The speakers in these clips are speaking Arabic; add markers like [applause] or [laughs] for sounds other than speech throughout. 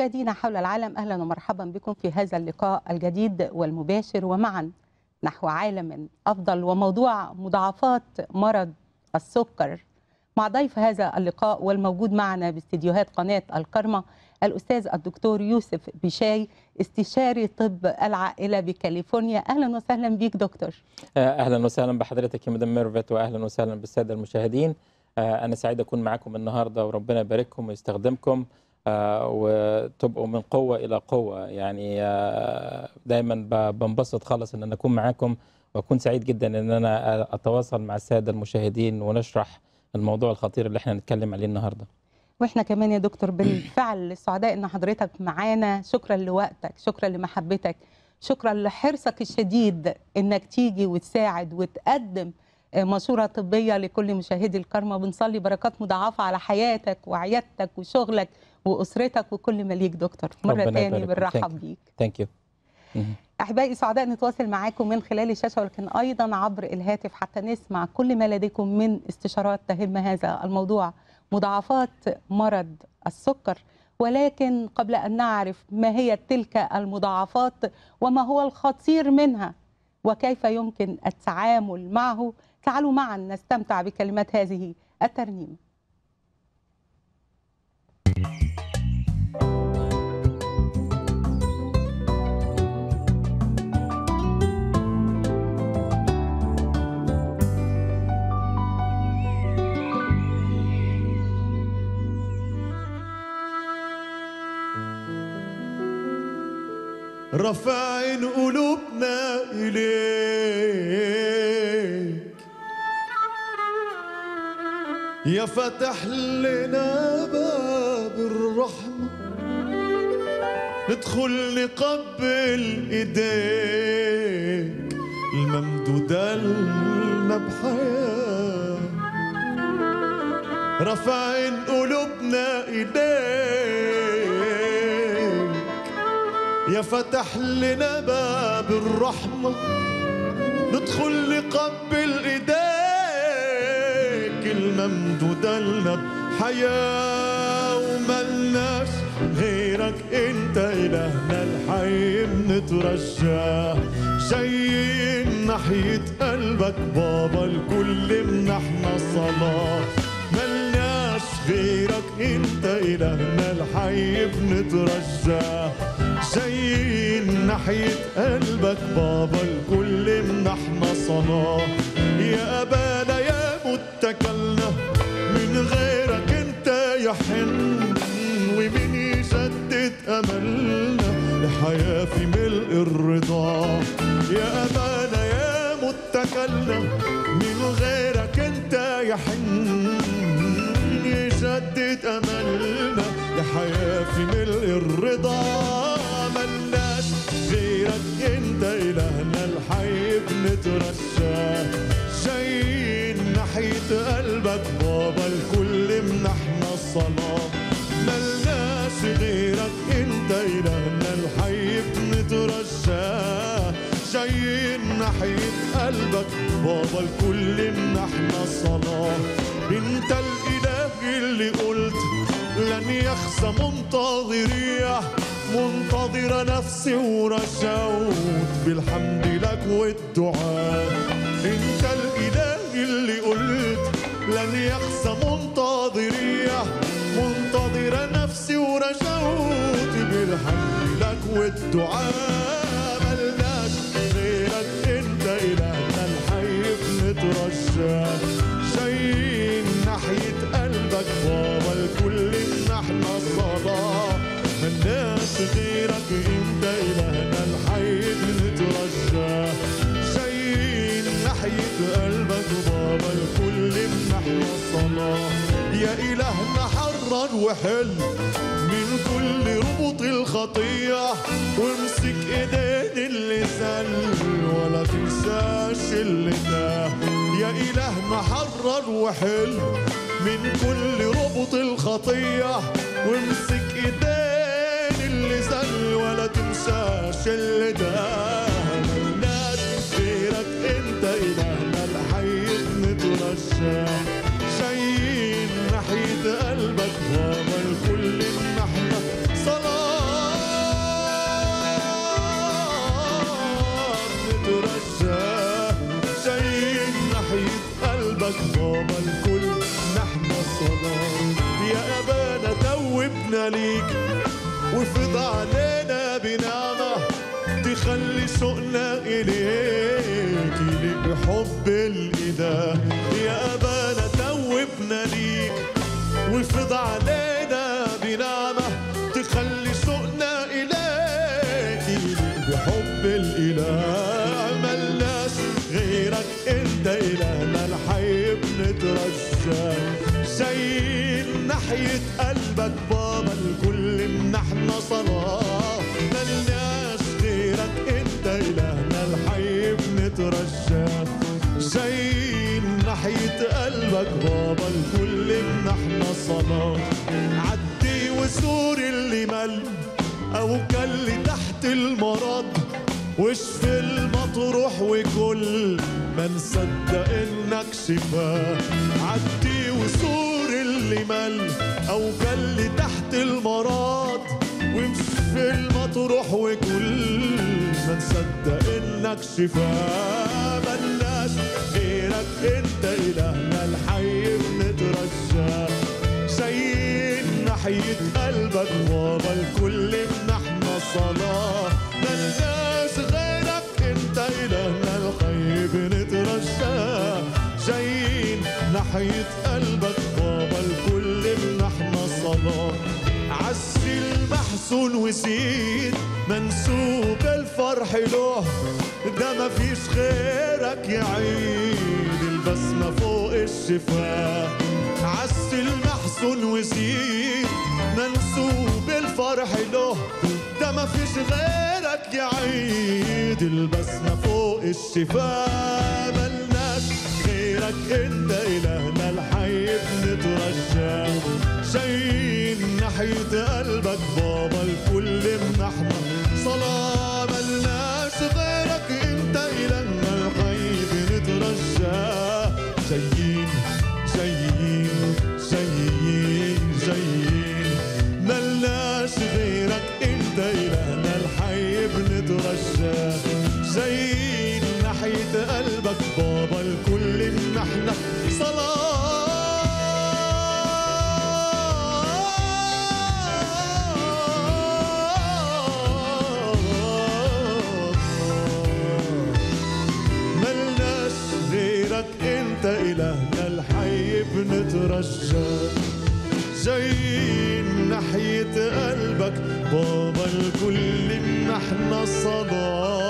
مشاهدينا حول العالم أهلا ومرحبا بكم في هذا اللقاء الجديد والمباشر ومعا نحو عالم أفضل وموضوع مضاعفات مرض السكر مع ضيف هذا اللقاء والموجود معنا باستديوهات قناة الكرمة الأستاذ الدكتور يوسف بشاي استشاري طب العائلة بكاليفورنيا أهلا وسهلا بيك دكتور آه، أهلا وسهلا بحضرتك يا مدام ميرفت وأهلا وسهلا بالسادة المشاهدين آه، أنا سعيد أكون معكم النهاردة وربنا يبارككم ويستخدمكم آه، وتبقوا من قوه الى قوه يعني آه، دايما بنبسط خالص ان انا اكون معاكم واكون سعيد جدا ان انا اتواصل مع الساده المشاهدين ونشرح الموضوع الخطير اللي احنا هنتكلم عليه النهارده واحنا كمان يا دكتور بالفعل سعداء ان حضرتك معانا شكرا لوقتك شكرا لمحبتك شكرا لحرصك الشديد انك تيجي وتساعد وتقدم آه، مشوره طبيه لكل مشاهدي الكرمه بنصلي بركات مضاعفه على حياتك وعيادتك وشغلك واسرتك وكل ما ليك دكتور مره ثانيه بنرحب بيك ثانك يو احبائي سعداء نتواصل معاكم من خلال الشاشه ولكن ايضا عبر الهاتف حتى نسمع كل ما لديكم من استشارات تهم هذا الموضوع مضاعفات مرض السكر ولكن قبل ان نعرف ما هي تلك المضاعفات وما هو الخطير منها وكيف يمكن التعامل معه تعالوا معا نستمتع بكلمات هذه الترنيمه رافعين قلوبنا إليك يا فاتح لنا باب الرحمة ندخل نقبل إيديك الممدودة لنا بحياة رافعين قلوبنا إليك يا فتح لنا باب الرحمة ندخل نقبل إيديك الممدودة لنا بحياة وملناش غيرك أنت إلهنا الحي بنترجى جايين ناحية قلبك بابا الكل منحنا صلاة ملناش غيرك أنت إلهنا الحي بنترجاه جايين ناحية قلبك بابا الكل منحنا صلاة يا أبانا يا متكلنا من غيرك انت يا حن ومن يشدد أملنا لحياة في ملء الرضا يا أبانا يا متكلنا من غيرك انت يا حن يشدد أملنا لحياة في ملء الرضا إلهنا الحي بنترشى جايين ناحية قلبك بابا الكل منحنا الصلاة ملناش غيرك أنت إلهنا الحي بنترشى جايين ناحية قلبك بابا الكل منحنا الصلاة أنت الإله اللي قلت لن يخسى منتظريه منتظرة نفسي ورشاوت بالحمد لك والدعاء انت الاله اللي قلت لن يخسى منتظرية منتظرة نفسي ورشاوت بالحمد لك والدعاء غيرك انت الهنا الحي بنترجاه جايين ناحية قلبك بابا الكل بنحيا الصلاة يا إلهنا حرر وحل من كل ربط الخطية وامسك ايدين اللي سل ولا تنساش اللي تاه يا اله محرر وحل من كل ربط الخطية وامسك ايدين انساش اللي دانا غيرك انت الهنا الحي ترشح جايين ناحية قلبك منا إليك لك الإله يا أبانا توبنا ليك وافرض علينا بنعمة تخلي سوقنا إليك بحب الإله ملناش غيرك أنت إلهنا الحي بنترجاك زي ناحية لك بابا الكل من احنا صلاة عدي وزور اللي مل أو كل تحت المرض في المطروح وكل ما نصدق إنك شفاه عدي وزور اللي مل أو كل تحت المرض في المطروح وكل ما نصدق إنك شفاه بلاش غيرك أنت تحية قلبك بابا الكل منحنا صلاة ملناش غيرك انت إلهنا الحي بنترشاه جايين ناحية قلبك بابا الكل منحنا صلاة عسي المحسون وسيد منسوب الفرح له ده ما فيش غيرك يعيد البسمة فوق الشفاه المحسون حزن وزين منسوب الفرح له ده ما فيش غيرك يا عيد البسمة فوق الشفاه ملناش غيرك انت الهنا الحي بنترجاه شايين ناحية قلبك بابا الكل منحمى صلاة ملناش غيرك انت الهنا الحي بنترجاه النجار جايين ناحية قلبك بابا الكل نحن صداع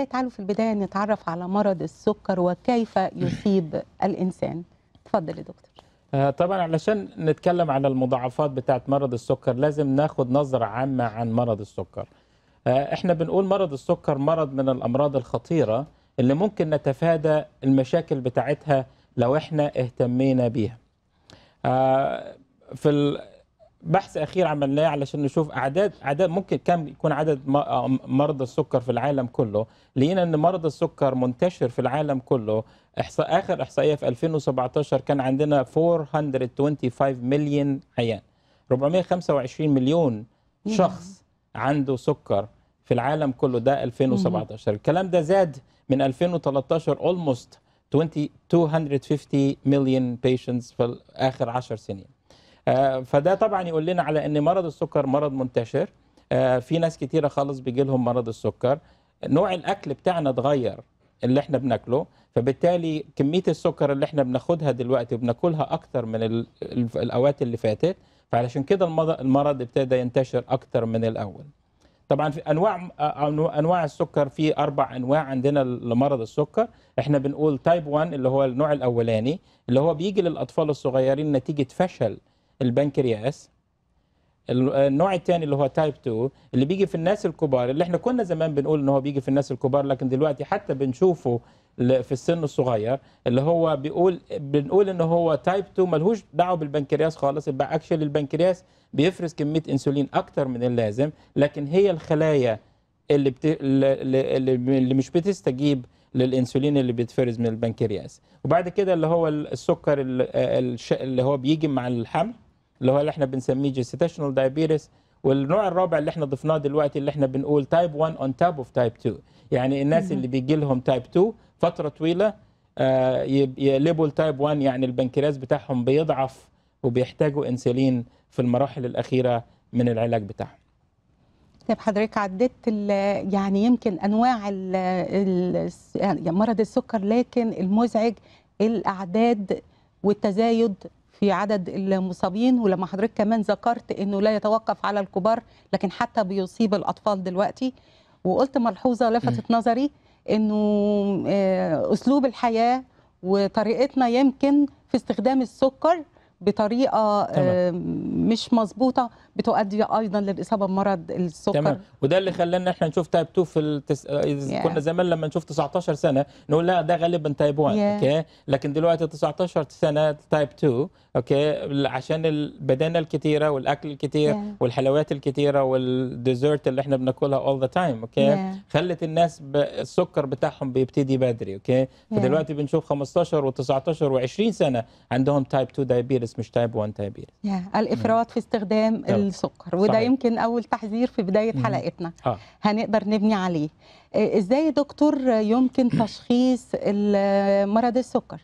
الطبيعي تعالوا في البداية نتعرف على مرض السكر وكيف [clears throat] يصيب الإنسان تفضل يا دكتور آه، طبعا علشان نتكلم على المضاعفات بتاعت مرض السكر لازم ناخد نظرة عامة عن مرض السكر آه، احنا بنقول مرض السكر مرض من الأمراض الخطيرة اللي ممكن نتفادى المشاكل بتاعتها لو احنا اهتمينا بيها آه، في بحث اخير عملناه علشان نشوف اعداد اعداد ممكن كم يكون عدد آه، مرضى السكر في العالم كله لقينا ان مرض السكر منتشر في العالم كله احصاء اخر احصائيه في 2017 كان عندنا 425 مليون عيان 425 مليون شخص عنده سكر في العالم كله ده 2017 الكلام ده زاد من 2013 اولموست 250 مليون بيشنتس في اخر 10 سنين آه، فده طبعا يقول لنا على ان مرض السكر مرض منتشر آه، في ناس كتيره خالص بيجي لهم مرض السكر نوع الاكل بتاعنا اتغير اللي احنا بناكله فبالتالي كميه السكر اللي احنا بناخدها دلوقتي وبناكلها اكتر من الاوقات اللي فاتت فعلشان كده المرض ابتدى ينتشر اكتر من الاول طبعا في انواع آه، انواع السكر في اربع انواع عندنا لمرض السكر احنا بنقول تايب 1 اللي هو النوع الاولاني اللي هو بيجي للاطفال الصغيرين نتيجه فشل البنكرياس النوع الثاني اللي هو تايب 2 اللي بيجي في الناس الكبار اللي احنا كنا زمان بنقول ان هو بيجي في الناس الكبار لكن دلوقتي حتى بنشوفه في السن الصغير اللي هو بيقول بنقول ان هو تايب 2 ملهوش دعوه بالبنكرياس خالص يبقى اكشلي البنكرياس بيفرز كميه انسولين اكتر من اللازم لكن هي الخلايا اللي بت... اللي مش بتستجيب للانسولين اللي بيتفرز من البنكرياس وبعد كده اللي هو السكر اللي هو بيجي مع الحمل اللي هو اللي احنا بنسميه جيستيشنال دايبيتس والنوع الرابع اللي احنا ضفناه دلوقتي اللي احنا بنقول تايب 1 اون تاب اوف تايب 2 يعني الناس اللي بيجي لهم تايب 2 فتره طويله يقلبوا التايب 1 يعني البنكرياس بتاعهم بيضعف وبيحتاجوا انسولين في المراحل الاخيره من العلاج بتاعهم طيب حضرتك عديت يعني يمكن انواع الـ ال يعني مرض السكر لكن المزعج الاعداد والتزايد في عدد المصابين ولما حضرتك كمان ذكرت انه لا يتوقف على الكبار لكن حتى بيصيب الاطفال دلوقتي وقلت ملحوظه لفتت نظري انه آه، اسلوب الحياه وطريقتنا يمكن في استخدام السكر بطريقه طبعا. آه، مش مظبوطه بتؤدي ايضا للاصابه بمرض السكر تمام وده اللي خلانا احنا نشوف تايب 2 في التس... yeah. كنا زمان لما نشوف 19 سنه نقول لا ده غالبا تايب 1 اوكي yeah. اوكي لكن دلوقتي 19 سنه تايب 2 اوكي عشان البدانه الكثيره والاكل الكثير yeah. والحلويات الكثيره والديزرت اللي احنا بناكلها اول ذا تايم اوكي خلت الناس ب... السكر بتاعهم بيبتدي بدري اوكي okay. فدلوقتي بنشوف 15 و19 و20 سنه عندهم تايب 2 دايابيتس مش تايب 1 yeah. الافراط في استخدام السكر وده صحيح. يمكن اول تحذير في بدايه حلقتنا آه. هنقدر نبني عليه آه، ازاي دكتور يمكن تشخيص آه، مرض السكر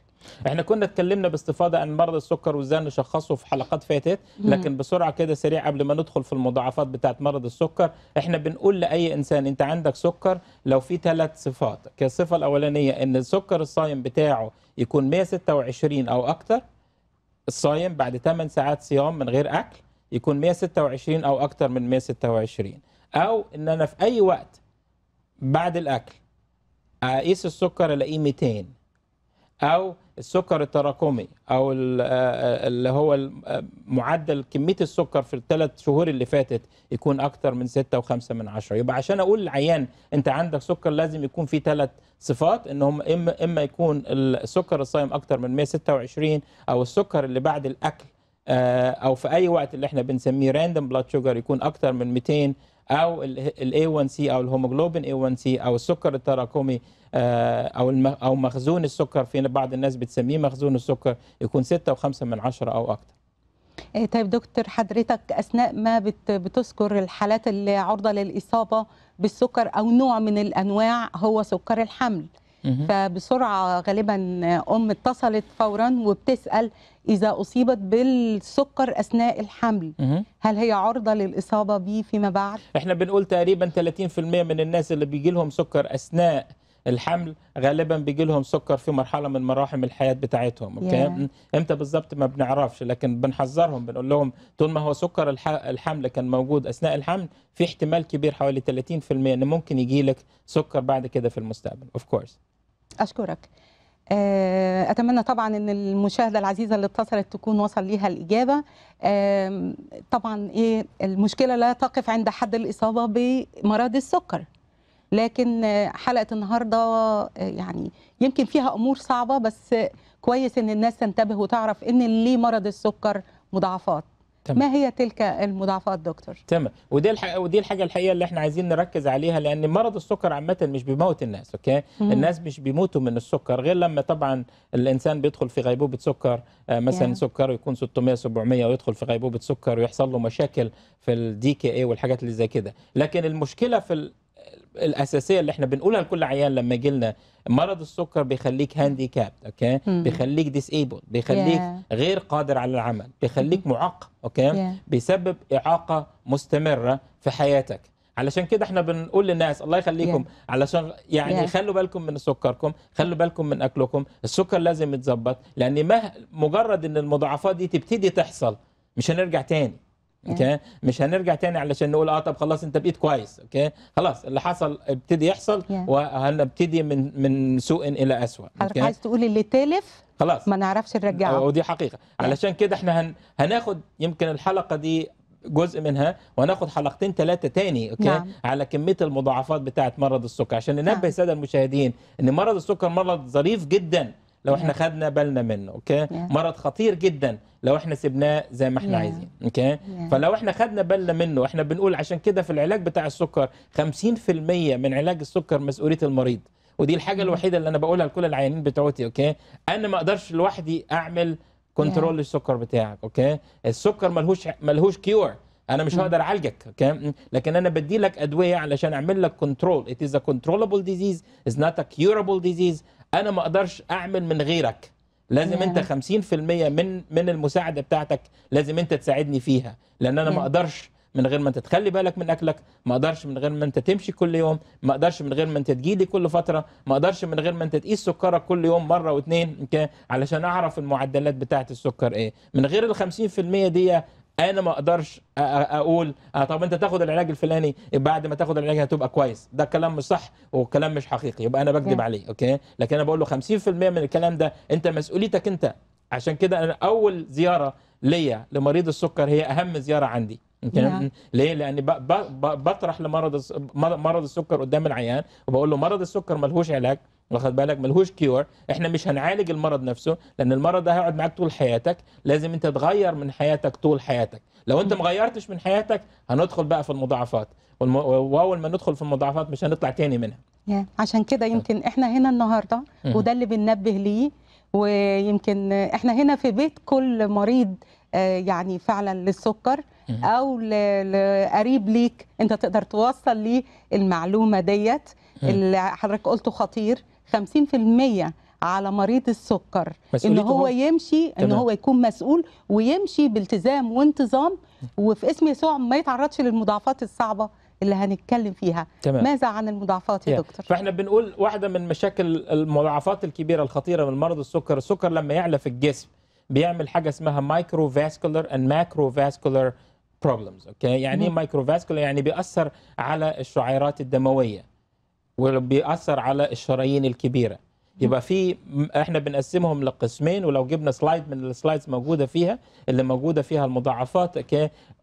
احنا كنا اتكلمنا باستفاضه عن مرض السكر وازاي نشخصه في حلقات فاتت لكن بسرعه كده سريع قبل ما ندخل في المضاعفات بتاعه مرض السكر احنا بنقول لاي انسان انت عندك سكر لو في ثلاث صفات كالصفه الاولانيه ان السكر الصايم بتاعه يكون 126 او اكثر الصايم بعد 8 ساعات صيام من غير اكل يكون 126 او اكثر من 126 او ان انا في اي وقت بعد الاكل اقيس السكر الاقيه 200 او السكر التراكمي او آه، اللي هو آه، معدل كميه السكر في الثلاث شهور اللي فاتت يكون اكتر من 6.5 من 10 يبقى عشان اقول للعيان انت عندك سكر لازم يكون في ثلاث صفات ان هم اما اما يكون السكر الصايم اكتر من 126 او السكر اللي بعد الاكل آه، او في اي وقت اللي احنا بنسميه راندوم بلاد شوجر يكون اكتر من 200 او الاي 1 سي او الهيموجلوبين اي 1 سي او السكر التراكمي آه، او او مخزون السكر في بعض الناس بتسميه مخزون السكر يكون 6 و5 من 10 او اكتر آه، طيب دكتور حضرتك اثناء ما بتذكر الحالات اللي عرضه للاصابه بالسكر او نوع من الانواع هو سكر الحمل فبسرعه غالبا ام اتصلت فورا وبتسال اذا اصيبت بالسكر اثناء الحمل هل هي عرضه للاصابه به فيما بعد احنا بنقول تقريبا 30% من الناس اللي بيجي لهم سكر اثناء الحمل غالبا بيجي لهم سكر في مرحله من مراحل الحياه بتاعتهم اوكي yeah. امتى بالظبط ما بنعرفش لكن بنحذرهم بنقول لهم طول ما هو سكر الحمل كان موجود اثناء الحمل في احتمال كبير حوالي 30% ان ممكن يجي لك سكر بعد كده في المستقبل اوف كورس أشكرك آه، أتمنى طبعا أن المشاهدة العزيزة اللي اتصلت تكون وصل ليها الإجابة طبعا إيه المشكلة لا تقف عند حد الإصابة بمرض السكر لكن آه، حلقة النهاردة آه، يعني يمكن فيها أمور صعبة بس كويس أن الناس تنتبه وتعرف أن اللي مرض السكر مضاعفات تمام. ما هي تلك المضاعفات دكتور تمام ودي الح... ودي الحاجه الحقيقه اللي احنا عايزين نركز عليها لان مرض السكر عامه مش بيموت الناس اوكي مم. الناس مش بيموتوا من السكر غير لما طبعا الانسان بيدخل في غيبوبه سكر آه، مثلا يعني. سكر يكون 600 700 ويدخل في غيبوبه سكر ويحصل له مشاكل في الدي كي اي والحاجات اللي زي كده لكن المشكله في الاساسيه اللي احنا بنقولها لكل عيان لما يجي لنا مرض السكر بيخليك هانديكاب اوكي مم. بيخليك ديسيبل بيخليك yeah. غير قادر على العمل بيخليك معاق اوكي yeah. بيسبب اعاقه مستمره في حياتك علشان كده احنا بنقول للناس الله يخليكم yeah. علشان يعني yeah. خلوا بالكم من سكركم خلوا بالكم من اكلكم السكر لازم يتظبط لان مه مجرد ان المضاعفات دي تبتدي تحصل مش هنرجع تاني اوكي مش هنرجع تاني علشان نقول اه طب خلاص انت بقيت كويس اوكي خلاص اللي حصل ابتدي يحصل وهنبتدي من من سوء الى اسوء حضرتك عايز تقول اللي تالف خلاص ما نعرفش نرجعه ودي حقيقه علشان كده احنا هن هناخد يمكن الحلقه دي جزء منها وهناخد حلقتين ثلاثه تاني اوكي نعم. على كميه المضاعفات بتاعه مرض السكر عشان نعم. ننبه نعم. الساده المشاهدين ان مرض السكر مرض ظريف جدا لو احنا خدنا بالنا منه اوكي مرض خطير جدا لو احنا سبناه زي ما احنا عايزين اوكي فلو احنا خدنا بالنا منه احنا بنقول عشان كده في العلاج بتاع السكر 50% من علاج السكر مسؤوليه المريض ودي الحاجه الوحيده اللي انا بقولها لكل العيانين بتوعتي اوكي انا ما اقدرش لوحدي اعمل كنترول للسكر بتاعك اوكي السكر ملهوش ملهوش كيور انا مش هقدر اعالجك لكن انا بدي لك ادويه علشان اعمل لك كنترول ات از ا كنترولبل ديزيز از نوت ا كيورابل ديزيز انا ما اقدرش اعمل من غيرك لازم انت 50% آه. من من المساعده بتاعتك لازم انت تساعدني فيها لان انا ما اقدرش من غير ما انت تخلي بالك من اكلك ما اقدرش من غير ما انت تمشي كل يوم ما اقدرش من غير ما انت تجيلي كل فتره ما اقدرش من غير ما انت تقيس سكرك كل يوم مره واثنين علشان اعرف المعدلات بتاعه السكر ايه من غير ال 50% دي انا ما اقدرش اقول آه، طب انت تاخد العلاج الفلاني بعد ما تاخد العلاج هتبقى كويس ده كلام مش صح وكلام مش حقيقي يبقى انا بكذب عليه اوكي لكن انا بقول له 50% من الكلام ده انت مسؤوليتك انت عشان كده انا اول زياره ليا لمريض السكر هي اهم زياره عندي نعم. ليه؟ لاني بطرح لمرض مرض السكر قدام العيان وبقول له مرض السكر ملهوش علاج واخد بالك ملهوش كيور احنا مش هنعالج المرض نفسه لان المرض ده هيقعد معاك طول حياتك لازم انت تغير من حياتك طول حياتك لو انت مغيرتش من حياتك هندخل بقى في المضاعفات واول ما ندخل في المضاعفات مش هنطلع تاني منها عشان كده يمكن أه. احنا هنا النهارده وده اللي بننبه ليه ويمكن احنا هنا في بيت كل مريض آه، يعني فعلا للسكر او لقريب ليك انت تقدر توصل ليه المعلومه ديت اللي حضرتك قلته خطير 50% على مريض السكر ان هو يمشي ان هو يكون مسؤول ويمشي بالتزام وانتظام وفي اسم يسوع ما يتعرضش للمضاعفات الصعبه اللي هنتكلم فيها تمام. ماذا عن المضاعفات يا دكتور فاحنا بنقول واحده من مشاكل المضاعفات الكبيره الخطيره من مرض السكر السكر لما يعلى في الجسم بيعمل حاجه اسمها مايكرو فاسكولار اند ماكرو فاسكولار بروبلمز اوكي يعني ايه مايكرو فاسكولار يعني بيأثر على الشعيرات الدمويه وبيأثر على الشرايين الكبيرة يبقى في احنا بنقسمهم لقسمين ولو جبنا سلايد من السلايدز موجوده فيها اللي موجوده فيها المضاعفات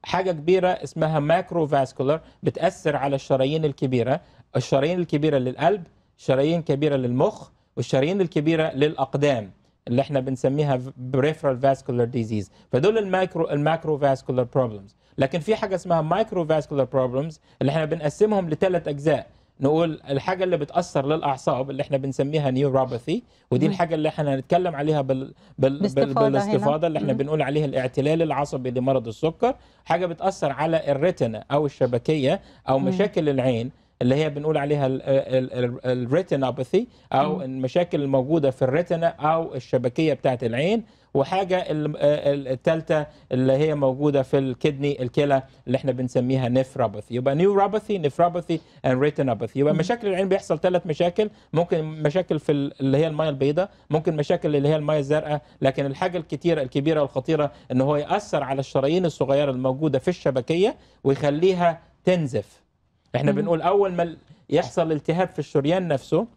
حاجه كبيره اسمها ماكرو فاسكولار بتاثر على الشرايين الكبيره الشرايين الكبيره للقلب شرايين كبيره للمخ والشرايين الكبيره للاقدام اللي احنا بنسميها بريفرال فاسكولر ديزيز فدول المايكرو الماكرو فاسكولار بروبلمز لكن في حاجه اسمها مايكرو فاسكولار بروبلمز اللي احنا بنقسمهم لثلاث اجزاء نقول الحاجه اللي بتاثر للاعصاب اللي احنا بنسميها نيوروباثي ودي الحاجه اللي احنا هنتكلم عليها بال... بال... بالاستفاضه, هنا. اللي احنا بنقول عليها الاعتلال العصبي لمرض السكر حاجه بتاثر على الريتنا او الشبكيه او مشاكل العين اللي هي بنقول عليها الريتيناباثي او المشاكل الموجوده في الريتنا او الشبكيه بتاعه العين وحاجه الثالثه اللي هي موجوده في الكدني الكلى اللي احنا بنسميها نفراباثي يبقى نيوراباثي نفراباثي اند ريتيناباثي يبقى مشاكل العين بيحصل ثلاث مشاكل ممكن مشاكل في اللي هي الميه البيضاء ممكن مشاكل اللي هي الميه الزرقاء لكن الحاجه الكتيره الكبيره والخطيره ان هو ياثر على الشرايين الصغيره الموجوده في الشبكيه ويخليها تنزف احنا مم. بنقول اول ما يحصل التهاب في الشريان نفسه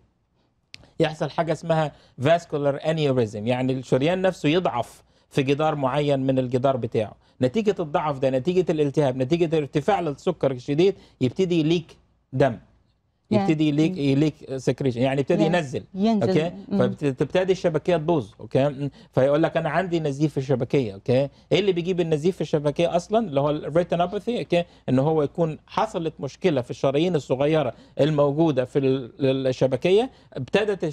يحصل حاجه اسمها فاسكولار انيوريزم يعني الشريان نفسه يضعف في جدار معين من الجدار بتاعه نتيجه الضعف ده نتيجه الالتهاب نتيجه ارتفاع للسكر الشديد يبتدي يليك دم يبتدي يليك يليك سكريشن يعني يبتدي ينزل ينزل اوكي فبتبتدي الشبكيه تبوظ اوكي فيقول لك انا عندي نزيف في الشبكيه اوكي ايه اللي بيجيب النزيف في الشبكيه اصلا اللي هو الريتينوباثي اوكي ان هو يكون حصلت مشكله في الشرايين الصغيره الموجوده في الشبكيه ابتدت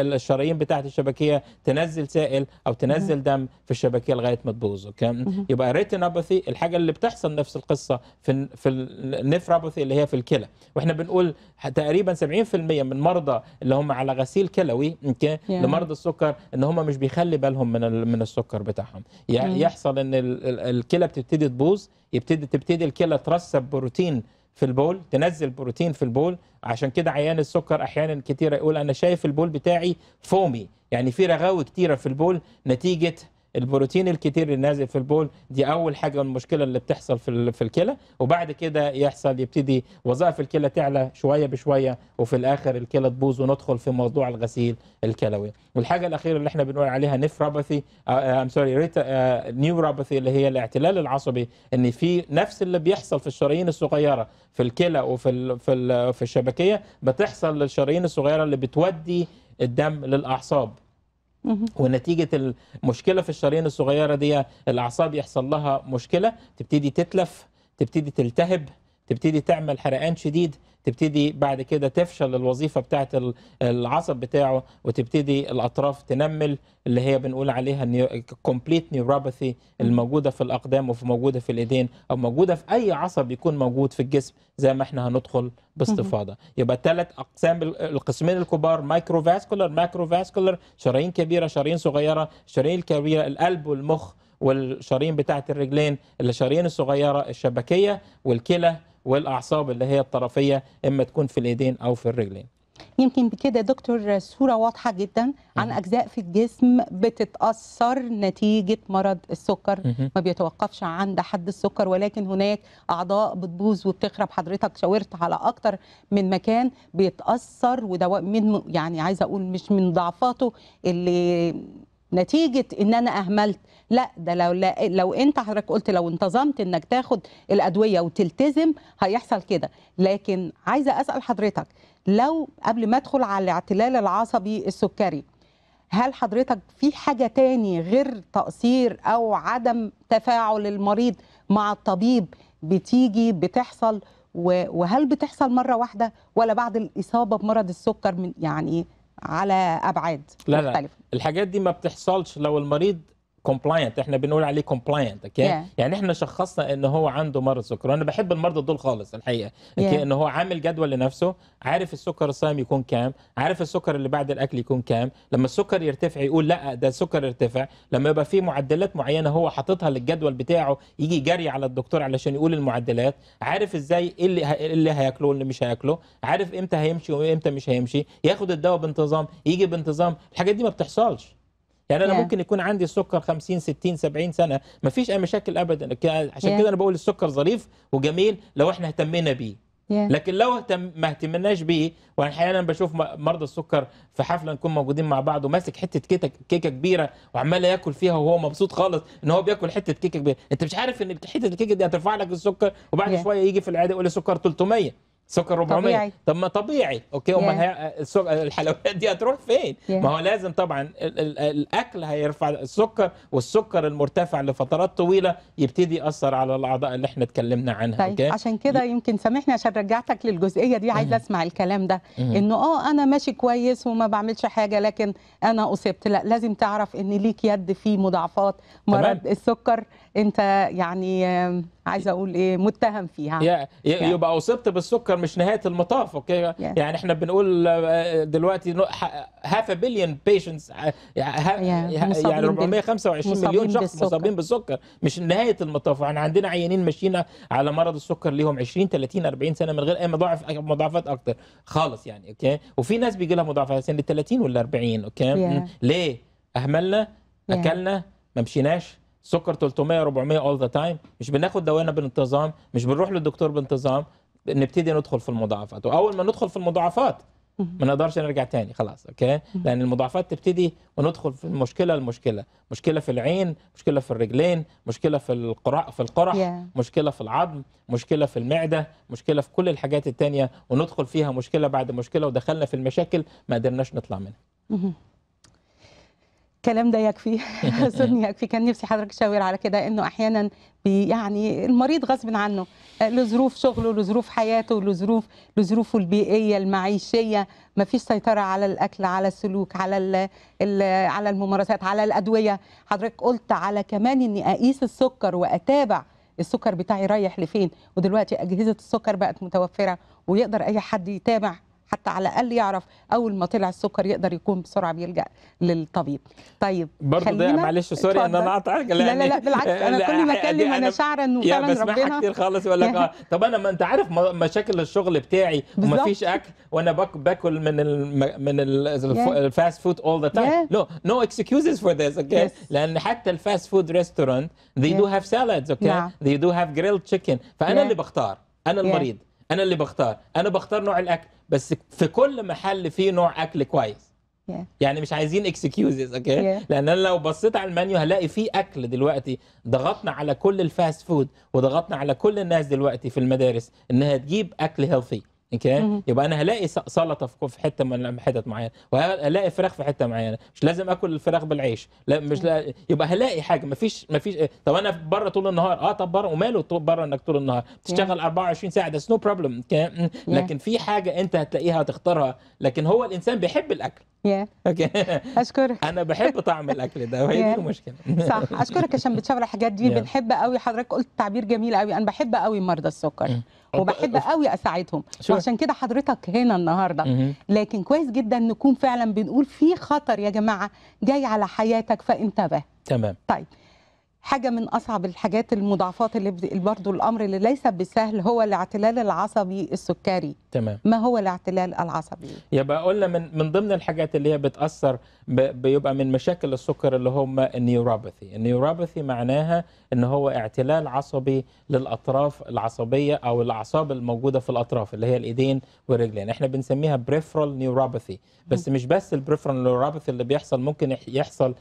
الشرايين بتاعه الشبكيه تنزل سائل او تنزل دم في الشبكيه لغايه ما تبوظ اوكي يبقى الريتينوباثي الحاجه اللي بتحصل نفس القصه في في النفراباثي اللي هي في الكلى واحنا بنقول تقريبا 70% من مرضى اللي هم على غسيل كلوي اوكي لمرضى السكر ان هم مش بيخلي بالهم من من السكر بتاعهم يعني يحصل ان الكلى بتبتدي تبوظ يبتدي تبتدي الكلى ترسب بروتين في البول تنزل بروتين في البول عشان كده عيان السكر احيانا كتيره يقول انا شايف البول بتاعي فومي يعني في رغاوي كتيره في البول نتيجه البروتين الكتير النازل في البول دي اول حاجه المشكله اللي بتحصل في في الكلى وبعد كده يحصل يبتدي وظائف الكلى تعلى شويه بشويه وفي الاخر الكلى تبوظ وندخل في موضوع الغسيل الكلوي والحاجه الاخيره اللي احنا بنقول عليها نيفروباثي ام سوري نيوراباثي اللي هي الاعتلال العصبي ان في نفس اللي بيحصل في الشرايين الصغيره في الكلى وفي في في الشبكيه بتحصل للشرايين الصغيره اللي بتودي الدم للاعصاب ونتيجه المشكله في الشرايين الصغيره دي الاعصاب يحصل لها مشكله تبتدي تتلف تبتدي تلتهب تبتدي تعمل حرقان شديد تبتدي بعد كده تفشل الوظيفه بتاعه العصب بتاعه وتبتدي الاطراف تنمل اللي هي بنقول عليها كومبليت نيوروباثي الموجوده في الاقدام وفي موجوده في الايدين او موجوده في اي عصب يكون موجود في الجسم زي ما احنا هندخل باستفاضه يبقى ثلاث اقسام القسمين الكبار مايكرو فاسكولار ماكرو فاسكولار شرايين كبيره شرايين صغيره الشرايين الكبيره القلب والمخ والشرايين بتاعه الرجلين الشرايين الصغيره الشبكيه والكلى والاعصاب اللي هي الطرفيه اما تكون في الايدين او في الرجلين يمكن بكده دكتور صورة واضحة جدا عن أجزاء في الجسم بتتأثر نتيجة مرض السكر ما بيتوقفش عند حد السكر ولكن هناك أعضاء بتبوظ وبتخرب حضرتك شاورت على أكتر من مكان بيتأثر وده من يعني عايزة أقول مش من ضعفاته اللي نتيجه ان انا اهملت لا ده لو لا لو انت حضرتك قلت لو انتظمت انك تاخد الادويه وتلتزم هيحصل كده لكن عايزه اسال حضرتك لو قبل ما ادخل على الاعتلال العصبي السكري هل حضرتك في حاجه تاني غير تقصير او عدم تفاعل المريض مع الطبيب بتيجي بتحصل وهل بتحصل مره واحده ولا بعد الاصابه بمرض السكر من يعني على ابعاد لا مختلفه لا الحاجات دي ما بتحصلش لو المريض كومبلاينت احنا بنقول عليه كومبلاينت اوكي yeah. يعني احنا شخصنا ان هو عنده مرض سكر انا بحب المرضى دول خالص الحقيقه اوكي yeah. ان هو عامل جدول لنفسه عارف السكر الصايم يكون كام عارف السكر اللي بعد الاكل يكون كام لما السكر يرتفع يقول لا ده السكر ارتفع لما يبقى في معدلات معينه هو حاططها للجدول بتاعه يجي جري على الدكتور علشان يقول المعدلات عارف ازاي ايه اللي إيه اللي هياكله واللي مش هياكله عارف امتى هيمشي وامتى مش هيمشي ياخد الدواء بانتظام يجي بانتظام الحاجات دي ما بتحصلش يعني انا yeah. ممكن يكون عندي السكر 50 60 70 سنه ما فيش اي مشاكل ابدا عشان yeah. كده انا بقول السكر ظريف وجميل لو احنا اهتمينا بيه yeah. لكن لو اهتم ما اهتمناش بيه وانا احيانا بشوف مرضى السكر في حفله نكون موجودين مع بعض وماسك حته كيكه كيكه كبيره وعمال ياكل فيها وهو مبسوط خالص ان هو بياكل حته كيكه كبيره انت مش عارف ان حته الكيكه دي هترفع لك السكر وبعد yeah. شويه يجي في العياده يقول لي سكر 300 سكر 400 طب ما طبيعي اوكي امال yeah. الحلويات دي هتروح فين yeah. ما هو لازم طبعا الاكل هيرفع السكر والسكر المرتفع لفترات طويله يبتدي ياثر على الاعضاء اللي احنا اتكلمنا عنها طيب أوكي؟ عشان كده يمكن سامحني عشان رجعتك للجزئيه دي عايزه اسمع الكلام ده انه اه انا ماشي كويس وما بعملش حاجه لكن انا اصبت لا لازم تعرف ان ليك يد في مضاعفات مرض تمام. السكر انت يعني عايز اقول ايه متهم فيها يعني يبقى اصبت بالسكر مش نهايه المطاف اوكي يعني, يعني احنا بنقول آه، دلوقتي هاف بليون بيشنتس يعني 425 مليون شخص بالسكر. مصابين بالسكر مش نهايه المطاف احنا عندنا عيانين ماشيين على مرض السكر ليهم 20 30 40 سنه من غير اي مضاعف مضاعفات اكتر خالص يعني اوكي وفي ناس بيجي لها مضاعفات سن يعني 30 ولا 40 اوكي ليه اهملنا اكلنا ما مشيناش سكر 300 400 اول ذا تايم مش بناخد دوانا بانتظام مش بنروح للدكتور بانتظام نبتدي ندخل في المضاعفات واول ما ندخل في المضاعفات ما نقدرش نرجع تاني خلاص اوكي لان المضاعفات تبتدي وندخل في المشكله المشكله مشكله في العين مشكله في الرجلين مشكله في القرع في القرح yeah. مشكله في العظم مشكله في المعده مشكله في كل الحاجات التانية وندخل فيها مشكله بعد مشكله ودخلنا في المشاكل ما قدرناش نطلع منها الكلام ده يكفي [laughs] سوري يكفي كان نفسي حضرتك تشاور على كده انه احيانا يعني المريض غصب عنه آه، لظروف شغله لظروف حياته لظروف لظروفه البيئيه المعيشيه ما فيش سيطره على الاكل على السلوك على الـ الـ على الممارسات على الادويه حضرتك قلت على كمان اني اقيس السكر واتابع السكر بتاعي رايح لفين ودلوقتي اجهزه السكر بقت متوفره ويقدر اي حد يتابع حتى على الاقل يعرف اول ما طلع السكر يقدر يكون بسرعه بيلجا للطبيب طيب برضه ده معلش سوري ان انا قطعتك لا لا لا بالعكس انا كل ما اكلم انا شعرا انه فعلا ربنا بسمعها كتير خالص يقول لك اه [laughs] طب انا ما انت عارف مشاكل الشغل بتاعي وما فيش اكل وانا باكل من من الفاست فود اول ذا تايم نو نو اكسكيوزز فور ذس اوكي لان حتى الفاست فود ريستورانت they do have salads اوكي نعم. they do have grilled chicken فانا اللي بختار انا المريض انا اللي بختار انا بختار نوع الاكل بس في كل محل فيه نوع اكل كويس yeah. يعني مش عايزين اكسكيوزز اوكي okay? yeah. لان انا لو بصيت على المنيو هلاقي فيه اكل دلوقتي ضغطنا على كل الفاست فود وضغطنا على كل الناس دلوقتي في المدارس انها تجيب اكل هيلثي اوكي يبقى انا هلاقي سلطه في حته من حتت معينه وهلاقي فراخ في حته معينه مش لازم اكل الفراخ بالعيش لا مش لا يبقى هلاقي حاجه مفيش مفيش إيه. طب انا بره طول النهار اه طب بره وماله بره انك طول النهار تشتغل 24 ساعه ده نو بروبلم لكن في حاجه انت هتلاقيها هتختارها لكن هو الانسان بيحب الاكل اوكي اشكرك انا بحب طعم الاكل ده وهي دي المشكله صح اشكرك عشان بتشاور الحاجات دي بنحب قوي حضرتك قلت تعبير جميل قوي انا بحب قوي مرضى السكر وبحب قوي اساعدهم عشان كده حضرتك هنا النهارده لكن كويس جدا نكون فعلا بنقول في خطر يا جماعه جاي على حياتك فانتبه تمام طيب حاجه من اصعب الحاجات المضاعفات اللي برضه الامر اللي ليس بسهل هو الاعتلال العصبي السكري تمام ما هو الاعتلال العصبي يبقى قلنا من من ضمن الحاجات اللي هي بتاثر بيبقى من مشاكل السكر اللي هم النيوروباثي النيوروباثي معناها ان هو اعتلال عصبي للاطراف العصبيه او الاعصاب الموجوده في الاطراف اللي هي الايدين والرجلين احنا بنسميها بريفرال نيوروباثي بس مش بس البريفرال نيوروباثي اللي بيحصل ممكن يحصل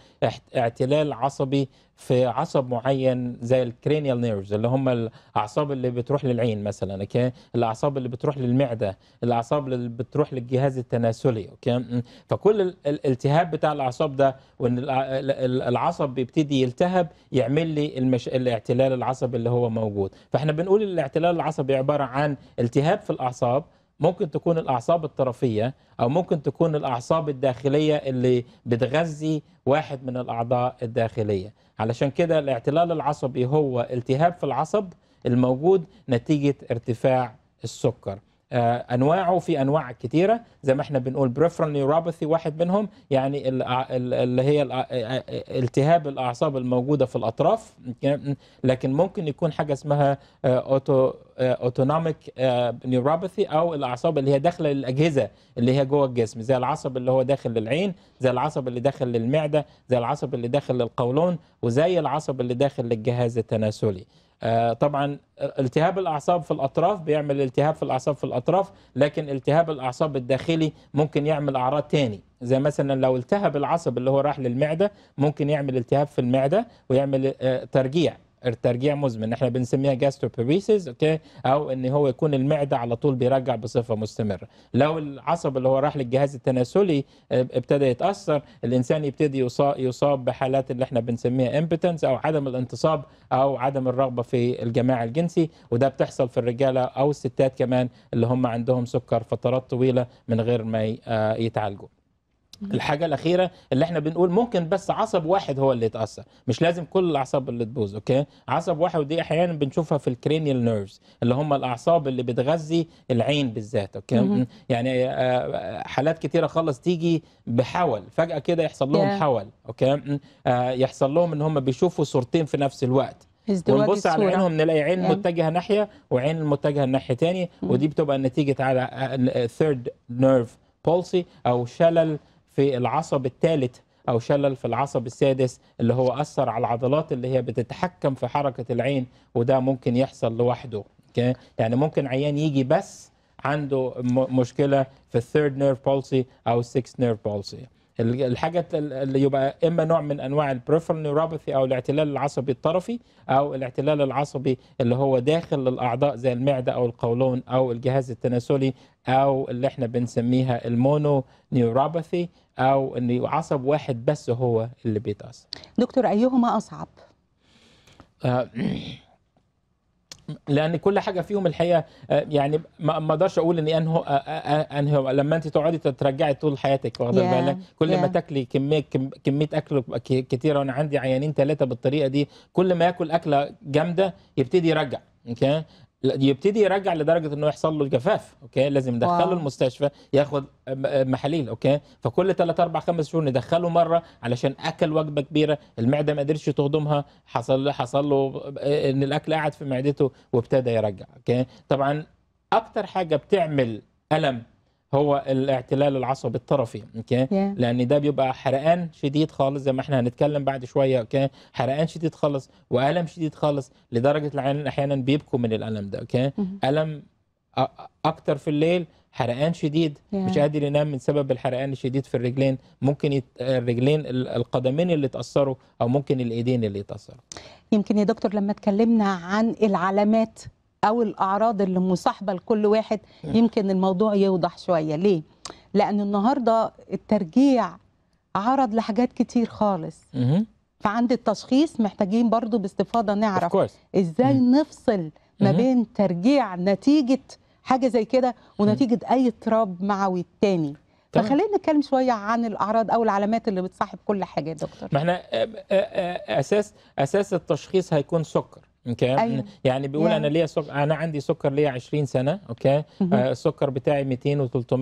اعتلال عصبي في عصب معين زي الكرينيال نيرفز اللي هم الاعصاب اللي بتروح للعين مثلا اوكي الاعصاب اللي بتروح للمعده الاعصاب اللي بتروح للجهاز التناسلي اوكي فكل الالتهاب بتاع الاعصاب ده وان العصب بيبتدي يلتهب يعمل لي المش... الاعتلال العصبي اللي هو موجود فاحنا بنقول الاعتلال العصبي عباره عن التهاب في الاعصاب ممكن تكون الاعصاب الطرفيه او ممكن تكون الاعصاب الداخليه اللي بتغذي واحد من الاعضاء الداخليه علشان كده الاعتلال العصبي هو التهاب في العصب الموجود نتيجه ارتفاع السكر آه، انواعه في انواع كتيره زي ما احنا بنقول بريفرال نيوروباثي واحد منهم يعني آه، اللي هي آه، التهاب الاعصاب الموجوده في الاطراف لكن ممكن يكون حاجه اسمها اوتو اوتونوميك نيوروباثي او الاعصاب اللي هي داخله للاجهزه اللي هي جوه الجسم زي العصب اللي هو داخل للعين زي العصب اللي داخل للمعده زي العصب اللي داخل للقولون وزي العصب اللي داخل للجهاز التناسلي آه، طبعا التهاب الاعصاب في الاطراف بيعمل التهاب في الاعصاب في الاطراف لكن التهاب الاعصاب الداخلي ممكن يعمل اعراض تاني زي مثلا لو التهب العصب اللي هو راح للمعده ممكن يعمل التهاب في المعده ويعمل آه، ترجيع الترجيع مزمن احنا بنسميها جاستروبيريسيس اوكي او ان هو يكون المعده على طول بيرجع بصفه مستمره لو العصب اللي هو راح للجهاز التناسلي آه، ابتدى يتاثر الانسان يبتدي يصاب بحالات اللي احنا بنسميها امبتنس او عدم الانتصاب او عدم الرغبه في الجماع الجنسي وده بتحصل في الرجاله او الستات كمان اللي هم عندهم سكر فترات طويله من غير ما آه، يتعالجوا الحاجه الاخيره اللي احنا بنقول ممكن بس عصب واحد هو اللي يتاثر مش لازم كل الاعصاب اللي تبوظ اوكي عصب واحد ودي احيانا بنشوفها في الكرينيال نيرفز اللي هم الاعصاب اللي بتغذي العين بالذات اوكي يعني آه، آه، حالات كتيره خالص تيجي بحول فجاه كده يحصل لهم حول اوكي آه، يحصل لهم ان هم بيشوفوا صورتين في نفس الوقت ونبص على عينهم نلاقي عين yeah. متجهه ناحيه وعين متجهه ناحيه تاني ودي بتبقى نتيجه على ثيرد نيرف بولسي او شلل في العصب الثالث او شلل في العصب السادس اللي هو اثر على العضلات اللي هي بتتحكم في حركه العين وده ممكن يحصل لوحده يعني ممكن عيان يجي بس عنده مشكله في الثيرد نيرف بولسي او 6 نيرف بولسي الحاجة اللي يبقى إما نوع من أنواع البريفرال نيورابثي أو الاعتلال العصبي الطرفي أو الاعتلال العصبي اللي هو داخل الأعضاء زي المعدة أو القولون أو الجهاز التناسلي أو اللي إحنا بنسميها المونو نيورابثي أو إن عصب واحد بس هو اللي بيتأثر. دكتور أيهما أصعب؟ آه، [clears throat] لان كل حاجه فيهم الحقيقه آه، يعني ما اقدرش اقول اني انه آه، آه، انه لما انت تقعدي تترجعي طول حياتك واخده yeah. بالك كل yeah. ما تاكلي كميه كميه اكل كتيره وانا عندي عيانين ثلاثه بالطريقه دي كل ما ياكل اكله جامده يبتدي يرجع اوكي يبتدي يرجع لدرجه انه يحصل له جفاف اوكي لازم ندخله المستشفى ياخد آه، محاليل اوكي فكل 3 4 5 شهور ندخله مره علشان اكل وجبه كبيره المعده ما قدرتش تهضمها حصل حصل له آه، ان الاكل قعد في معدته وابتدى يرجع اوكي طبعا اكتر حاجه بتعمل الم هو الاعتلال العصبي الطرفي اوكي yeah. لان ده بيبقى حرقان شديد خالص زي ما احنا هنتكلم بعد شويه اوكي حرقان شديد خالص والم شديد خالص لدرجه العين احيانا بيبكوا من الالم ده اوكي mm -hmm. الم اكتر في الليل حرقان شديد yeah. مش قادر ينام من سبب الحرقان الشديد في الرجلين ممكن يت... الرجلين القدمين اللي اتاثروا او ممكن الايدين اللي اتاثروا يمكن يا دكتور لما اتكلمنا عن العلامات او الاعراض اللي مصاحبه لكل واحد إيه. يمكن الموضوع يوضح شويه ليه لان النهارده الترجيع عرض لحاجات كتير خالص فعند التشخيص محتاجين برضو باستفاضه نعرف ازاي نفصل ما بين ترجيع نتيجه حاجه زي كده ونتيجه اي اضطراب معوي تاني فخلينا نتكلم شويه عن الاعراض او العلامات اللي بتصاحب كل حاجه يا دكتور ما احنا اساس اساس التشخيص هيكون سكر اوكي أيوة. يعني بيقول يعني. انا ليا سك... انا عندي سكر ليا 20 سنه اوكي آه السكر بتاعي 200 و300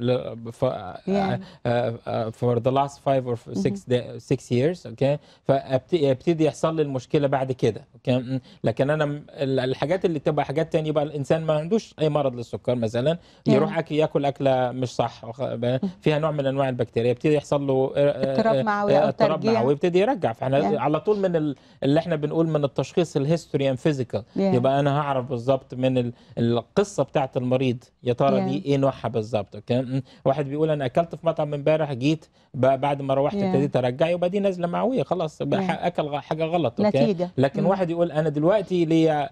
ل... ف... يعني. آه for the last 5 or 6 6 years اوكي فابتدي يحصل لي المشكله بعد كده اوكي لكن انا الحاجات اللي تبقى حاجات ثانيه يبقى الانسان ما عندوش اي مرض للسكر مثلا يعني. يروح أكل ياكل اكله مش صح فيها نوع من انواع البكتيريا يبتدي يحصل له آه، اضطراب معوي او اضطراب معوي يبتدي يرجع فاحنا يعني. على طول من اللي احنا بنقول من التشخيص الهيس هيستوري اند فيزيكال يبقى انا هعرف بالظبط من القصه بتاعه المريض يا ترى yeah. دي ايه نوعها بالظبط اوكي واحد بيقول انا اكلت في مطعم امبارح جيت بعد ما روحت ابتديت yeah. ارجع يبقى دي نازله معويه خلاص yeah. اكل حاجه غلط اوكي نتيجة. لكن mm. واحد يقول انا دلوقتي ليا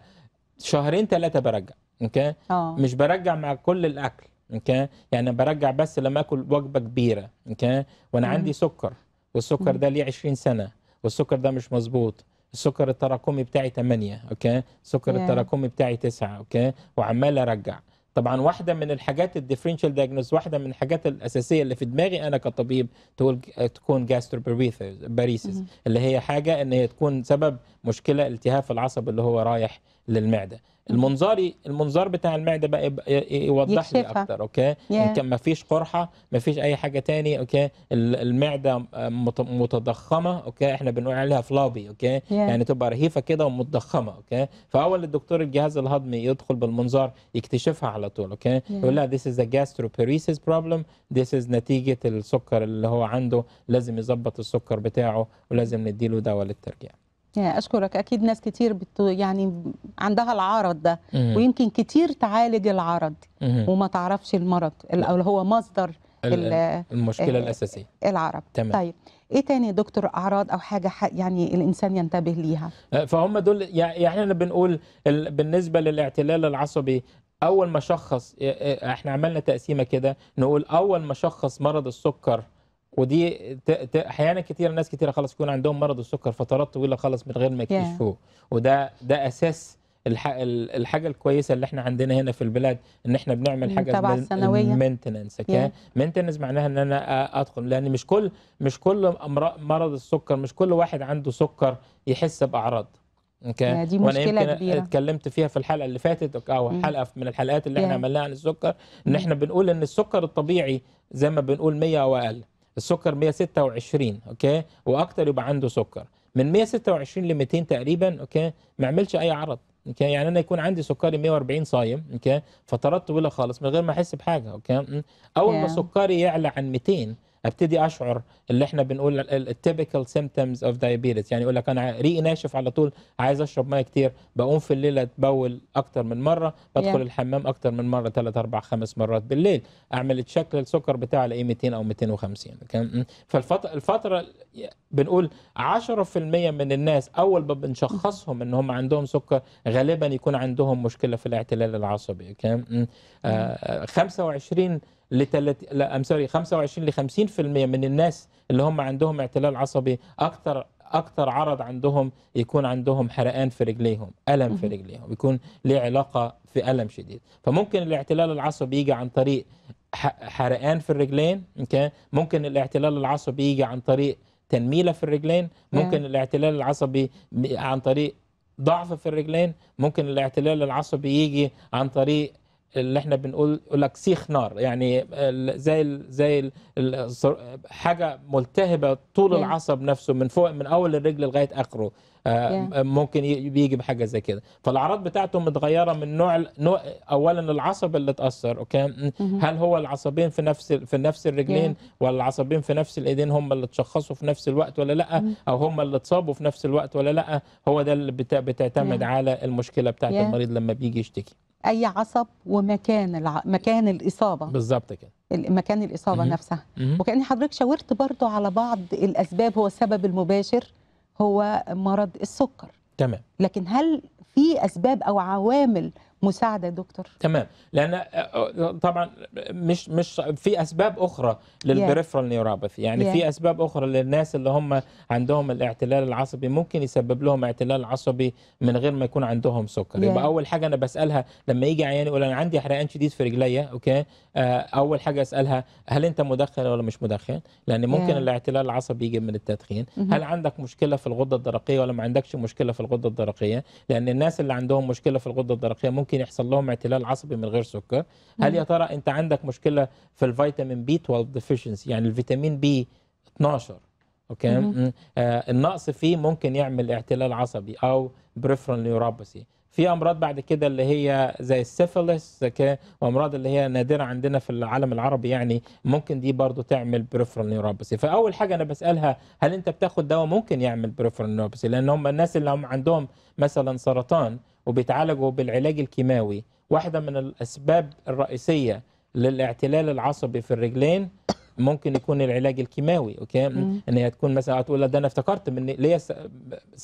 شهرين ثلاثه برجع اوكي oh. مش برجع مع كل الاكل اوكي يعني برجع بس لما اكل وجبه كبيره اوكي وانا mm. عندي سكر والسكر mm. ده ليه 20 سنه والسكر ده مش مظبوط السكر التراكمي بتاعي 8 اوكي السكر yeah. التراكمي بتاعي 9 اوكي وعمال ارجع طبعا واحده من الحاجات الديفرنشال دايجنوز واحده من الحاجات الاساسيه اللي في دماغي انا كطبيب تقول تكون جاستروباريسيس اللي هي حاجه ان هي تكون سبب مشكله التهاب العصب اللي هو رايح للمعده المنظاري المنظار بتاع المعده بقى يوضح لي اكتر اوكي yeah. ان كان مفيش قرحه مفيش اي حاجه تاني اوكي المعده آه، متضخمه اوكي احنا بنقول عليها فلابي اوكي yeah. يعني تبقى رهيفه كده ومتضخمه اوكي فاول الدكتور الجهاز الهضمي يدخل بالمنظار يكتشفها على طول اوكي yeah. يقول لها this is a gastroparesis problem this is نتيجه السكر اللي هو عنده لازم يظبط السكر بتاعه ولازم نديله دواء للترجيع يعني اشكرك اكيد ناس كتير بت يعني عندها العرض ده مم. ويمكن كتير تعالج العرض مم. وما تعرفش المرض او هو مصدر المشكله الاساسيه العرب تمام. طيب ايه تاني دكتور اعراض او حاجه يعني الانسان ينتبه ليها أه، فهم دول يعني احنا بنقول بالنسبه للاعتلال العصبي اول ما شخص أه، أه، احنا عملنا تقسيمه كده نقول اول ما شخص مرض السكر ودي احيانا كتير ناس كتير خلاص يكون عندهم مرض السكر فترات طويله خالص من غير ما يكتشفوه yeah. وده ده اساس الحاجه الكويسه اللي احنا عندنا هنا في البلاد ان احنا بنعمل حاجه اسمها مينتننس مينتننس معناها ان انا ادخل لان مش كل مش كل مرض السكر مش كل واحد عنده سكر يحس باعراض اوكي دي وانا يمكن كبيرة. اتكلمت فيها في الحلقه اللي فاتت او mm. حلقه من الحلقات اللي احنا عملناها عن السكر ان mm. احنا بنقول ان السكر الطبيعي زي ما بنقول 100 واقل السكر 126 اوكي واكتر يبقى عنده سكر من 126 ل 200 تقريبا اوكي ما عملش اي عرض اوكي يعني انا يكون عندي سكري 140 صايم اوكي فترات طويله خالص من غير ما احس بحاجه اوكي أمم. اول ما سكري يعلى عن 200 ابتدي اشعر اللي احنا بنقول التيبيكال سيمتومز اوف دايابيتس يعني يقول لك انا ريقي ناشف على طول عايز اشرب ميه كتير بقوم في الليل اتبول اكتر من مره بدخل yeah. الحمام اكتر من مره 3 4 5 مرات بالليل اعمل تشكل السكر بتاعي الاقيه 200 او 250 فالفتره الفتره بنقول 10% من الناس اول ما بنشخصهم ان هم عندهم سكر غالبا يكون عندهم مشكله في الاعتلال العصبي كام 25 آه، mm. ل 30 لا ام سوري 25 ل 50% من الناس اللي هم عندهم اعتلال عصبي اكثر اكثر عرض عندهم يكون عندهم حرقان في رجليهم الم في رجليهم يكون له علاقه في الم شديد فممكن الاعتلال العصبي يجي عن طريق حرقان في الرجلين ممكن الاعتلال العصبي يجي عن طريق تنميله في الرجلين ممكن الاعتلال العصبي عن طريق ضعف في الرجلين ممكن الاعتلال العصبي يجي عن طريق اللي احنا بنقول يقول لك سيخ نار يعني زي زي حاجه ملتهبه طول yeah. العصب نفسه من فوق من اول الرجل لغايه اخره آه، yeah. ممكن بيجي بحاجه زي كده فالاعراض بتاعته متغيره من نوع نوع اولا العصب اللي اتاثر اوكي mm -hmm. هل هو العصبين في نفس في نفس الرجلين yeah. ولا العصبين في نفس الايدين هم اللي اتشخصوا في نفس الوقت ولا لا mm -hmm. او هم اللي اتصابوا في نفس الوقت ولا لا هو ده اللي بتعتمد yeah. على المشكله بتاعت yeah. المريض لما بيجي يشتكي اي عصب ومكان الع... مكان الاصابه بالظبط كده مكان الاصابه مم. نفسها مم. وكان حضرتك شاورت برضو على بعض الاسباب هو السبب المباشر هو مرض السكر تمام لكن هل في اسباب او عوامل مساعده دكتور تمام لان آه، آه، طبعا مش مش في اسباب اخرى للبريفرال نيوروباثي يعني yeah. في اسباب اخرى للناس اللي هم عندهم الاعتلال العصبي ممكن يسبب لهم اعتلال عصبي من غير ما يكون عندهم سكر yeah. يبقى اول حاجه انا بسالها لما يجي عيان يقول انا عندي حرقان شديد في رجليا اوكي آه، اول حاجه اسالها هل انت مدخن ولا مش مدخن لان ممكن yeah. الاعتلال العصبي يجي من التدخين mm -hmm. هل عندك مشكله في الغده الدرقيه ولا ما عندكش مشكله في الغده الدرقيه لان الناس اللي عندهم مشكله في الغده الدرقيه ممكن ممكن يحصل لهم اعتلال عصبي من غير سكر هل يا ترى انت عندك مشكله في الفيتامين بي 12 ديفيشنسي يعني الفيتامين بي 12 اوكي آه النقص فيه ممكن يعمل اعتلال عصبي او بريفرال نيوروباثي في امراض بعد كده اللي هي زي السيفلس وامراض اللي هي نادره عندنا في العالم العربي يعني ممكن دي برضو تعمل بريفرال نيوروباثي فاول حاجه انا بسالها هل انت بتاخد دواء ممكن يعمل بريفرال نيوروباثي لان هم الناس اللي هم عندهم مثلا سرطان وبيتعالجوا بالعلاج الكيماوي واحده من الاسباب الرئيسيه للاعتلال العصبي في الرجلين ممكن يكون العلاج الكيماوي اوكي مم. ان هي تكون مثلا تقول ده انا افتكرت من ليا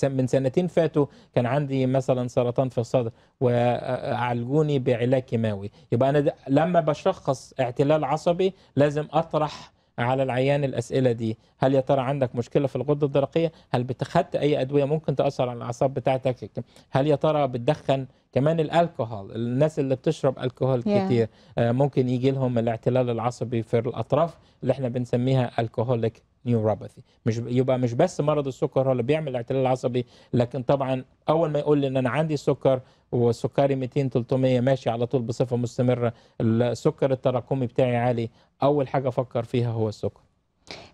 من سنتين فاتوا كان عندي مثلا سرطان في الصدر وعالجوني بعلاج كيماوي يبقى انا لما بشخص اعتلال عصبي لازم اطرح على العيان الاسئله دي هل يا ترى عندك مشكله في الغده الدرقيه هل بتخدت اي ادويه ممكن تاثر على الاعصاب بتاعتك هل يا ترى بتدخن كمان الالكوهول الناس اللي بتشرب الكهول yeah. كتير آه، ممكن يجي لهم الاعتلال العصبي في الاطراف اللي احنا بنسميها الكهوليك نيوروباثي مش يبقى مش بس مرض السكر هو اللي بيعمل الاعتلال العصبي لكن طبعا اول ما يقول لي ان انا عندي سكر وسكري 200 300 ماشي على طول بصفه مستمره السكر التراكمي بتاعي عالي اول حاجه افكر فيها هو السكر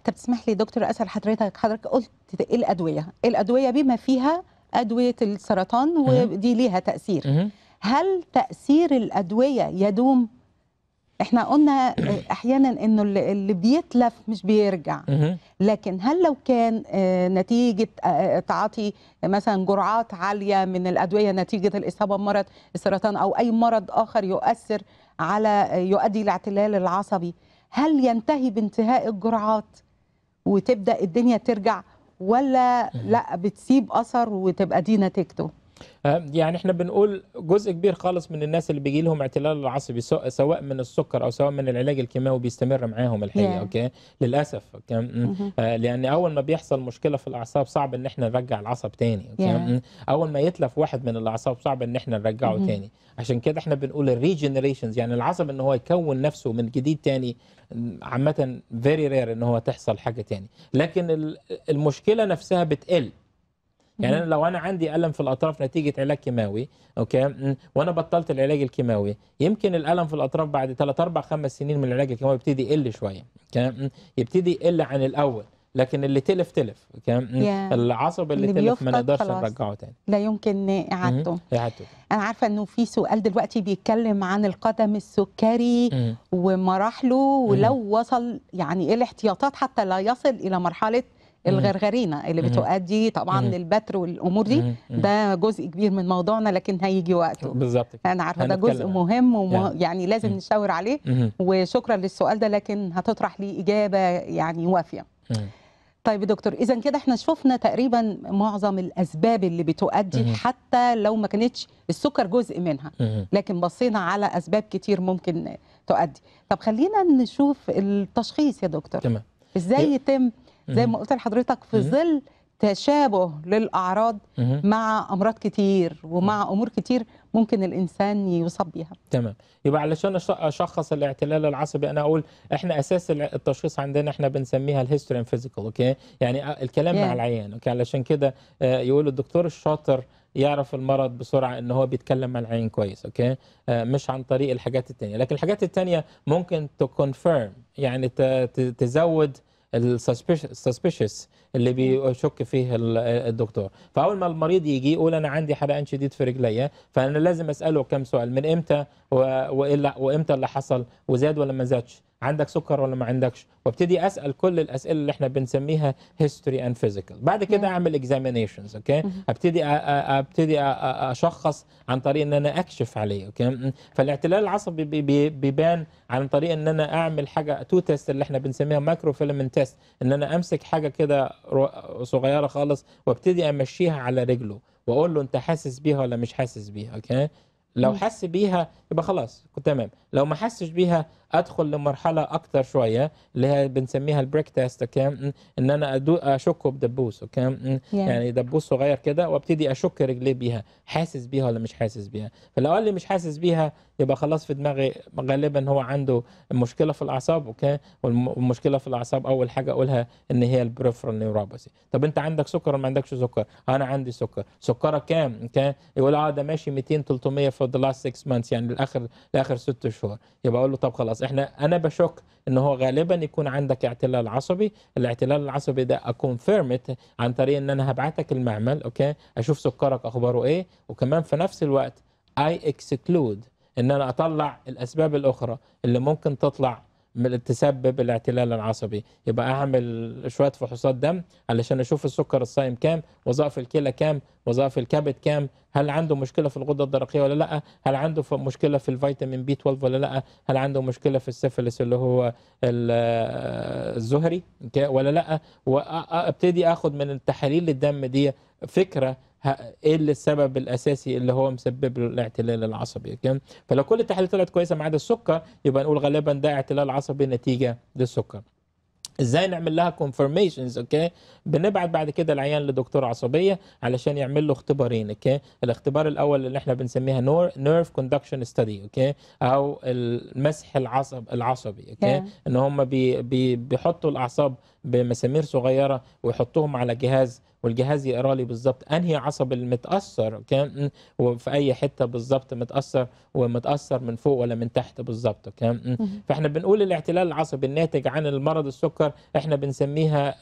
طب تسمح لي دكتور اسال حضرتك حضرتك قلت ايه الادويه إيه الادويه بما فيها ادويه السرطان ودي ليها تاثير هل تاثير الادويه يدوم احنا قلنا [clears throat] احيانا انه اللي بيتلف مش بيرجع لكن هل لو كان آه، نتيجه آه، آه، تعاطي مثلا جرعات عاليه من الادويه نتيجه الاصابه بمرض السرطان او اي مرض اخر يؤثر على يؤدي الاعتلال العصبي هل ينتهي بانتهاء الجرعات وتبدا الدنيا ترجع ولا لا بتسيب اثر وتبقى دي نتيجته آه، يعني احنا بنقول جزء كبير خالص من الناس اللي بيجي لهم اعتلال العصبي سواء من السكر او سواء من العلاج الكيماوي بيستمر معاهم الحقيقه yeah. اوكي للاسف أوكي؟ Mm -hmm. لان اول ما بيحصل مشكله في الاعصاب صعب ان احنا نرجع العصب تاني أوكي؟ Yeah. اول ما يتلف واحد من الاعصاب صعب ان احنا نرجعه mm -hmm. تاني عشان كده احنا بنقول الريجنريشنز يعني العصب ان هو يكون نفسه من جديد تاني عامه فيري رير ان هو تحصل حاجه تاني لكن المشكله نفسها بتقل يعني أنا لو انا عندي الم في الاطراف نتيجه علاج كيماوي اوكي وانا بطلت العلاج الكيماوي يمكن الالم في الاطراف بعد 3 4 5 سنين من العلاج الكيماوي يبتدي يقل شويه اوكي يبتدي يقل عن الاول لكن اللي تلف تلف العصب اللي, اللي تلف ما نقدرش نرجعه تاني لا يمكن اعادته اعادته انا عارفه انه في سؤال دلوقتي بيتكلم عن القدم السكري مم. ومراحله ولو مم. وصل يعني ايه الاحتياطات حتى لا يصل الى مرحله الغرغرينه اللي بتؤدي طبعا مم. للبتر والامور دي ده جزء كبير من موضوعنا لكن هيجي وقته بالظبط انا عارفه ده جزء مهم وم... يعني. لازم نشاور عليه مم. وشكرا للسؤال ده لكن هتطرح لي اجابه يعني وافيه طيب يا دكتور اذا كده احنا شفنا تقريبا معظم الاسباب اللي بتؤدي مم. حتى لو ما كانتش السكر جزء منها مم. لكن بصينا على اسباب كتير ممكن تؤدي طب خلينا نشوف التشخيص يا دكتور تمام ازاي يتم زي ما قلت لحضرتك في ظل تشابه للاعراض مع امراض كتير ومع امور كتير ممكن الانسان يصاب بيها تمام يبقى علشان اشخص الاعتلال العصبي انا اقول احنا اساس التشخيص عندنا احنا بنسميها الهيستوري فيزيكال اوكي يعني الكلام yeah. مع العيان اوكي علشان كده آه، يقول الدكتور الشاطر يعرف المرض بسرعه ان هو بيتكلم مع العين كويس اوكي آه، مش عن طريق الحاجات التانية لكن الحاجات التانية ممكن تكونفيرم يعني تزود السسبشس اللي بيشك فيه الدكتور فاول ما المريض يجي يقول انا عندي حرقان شديد في رجليا فانا لازم اساله كم سؤال من امتى وامتى اللي حصل وزاد ولا ما زادش عندك سكر ولا ما عندكش وابتدي اسال كل الاسئله اللي احنا بنسميها هيستوري اند فيزيكال بعد كده اعمل اكزامينيشنز اوكي ابتدي ابتدي اشخص عن طريق ان انا اكشف عليه اوكي فالاعتلال العصبي بيبان عن طريق ان انا اعمل حاجه تو تيست اللي احنا بنسميها مايكرو فيلمنت تيست ان انا امسك حاجه كده صغيره خالص وابتدي امشيها على رجله واقول له انت حاسس بيها ولا مش حاسس بيها اوكي لو حس بيها يبقى خلاص تمام لو ما حسش بيها ادخل لمرحله اكثر شويه اللي هي بنسميها البريك تيست كام ان انا اشكه بدبوس اوكي يعني دبوس صغير كده وابتدي اشك رجلي بيها حاسس بيها ولا مش حاسس بيها فلو قال لي مش حاسس بيها يبقى خلاص في دماغي غالبا هو عنده مشكله في الاعصاب اوكي والمشكله في الاعصاب اول حاجه اقولها ان هي البريفرال نيوروباثي طب انت عندك سكر ولا ما عندكش سكر انا عندي سكر سكرك كام اوكي يقول اه ده ماشي 200 300 في ذا لاست 6 مانثس يعني لاخر لاخر ست شهور يبقى اقول له طب خلاص احنا انا بشك ان هو غالبا يكون عندك اعتلال عصبي الاعتلال العصبي ده اكونفيرمت عن طريق ان انا هبعتك المعمل اوكي اشوف سكرك اخباره ايه وكمان في نفس الوقت اي اكسكلود ان انا اطلع الاسباب الاخرى اللي ممكن تطلع تسبب الاعتلال العصبي يبقى اعمل شويه فحوصات دم علشان اشوف السكر الصايم كام وظائف الكلى كام وظائف الكبد كام هل عنده مشكله في الغده الدرقيه ولا لا هل عنده مشكله في الفيتامين بي 12 ولا لا هل عنده مشكله في السفلس اللي هو الزهري ولا لا وابتدي اخد من التحاليل الدم دي فكره ايه اللي السبب الاساسي اللي هو مسبب له الاعتلال العصبي تمام فلو كل التحاليل طلعت كويسه ما عدا السكر يبقى نقول غالبا ده اعتلال عصبي نتيجه للسكر ازاي نعمل لها كونفرميشنز اوكي بنبعت بعد كده العيان لدكتور عصبيه علشان يعمل له اختبارين اوكي الاختبار الاول اللي احنا بنسميها نور نيرف كوندكشن ستدي اوكي او المسح العصب العصبي اوكي نعم. ان هم بي بي بيحطوا الاعصاب بمسامير صغيره ويحطوهم على جهاز والجهاز يقرا لي بالظبط انهي عصب المتاثر كان وفي اي حته بالظبط متاثر ومتاثر من فوق ولا من تحت بالظبط كان فاحنا بنقول الاعتلال العصبي الناتج عن المرض السكر احنا بنسميها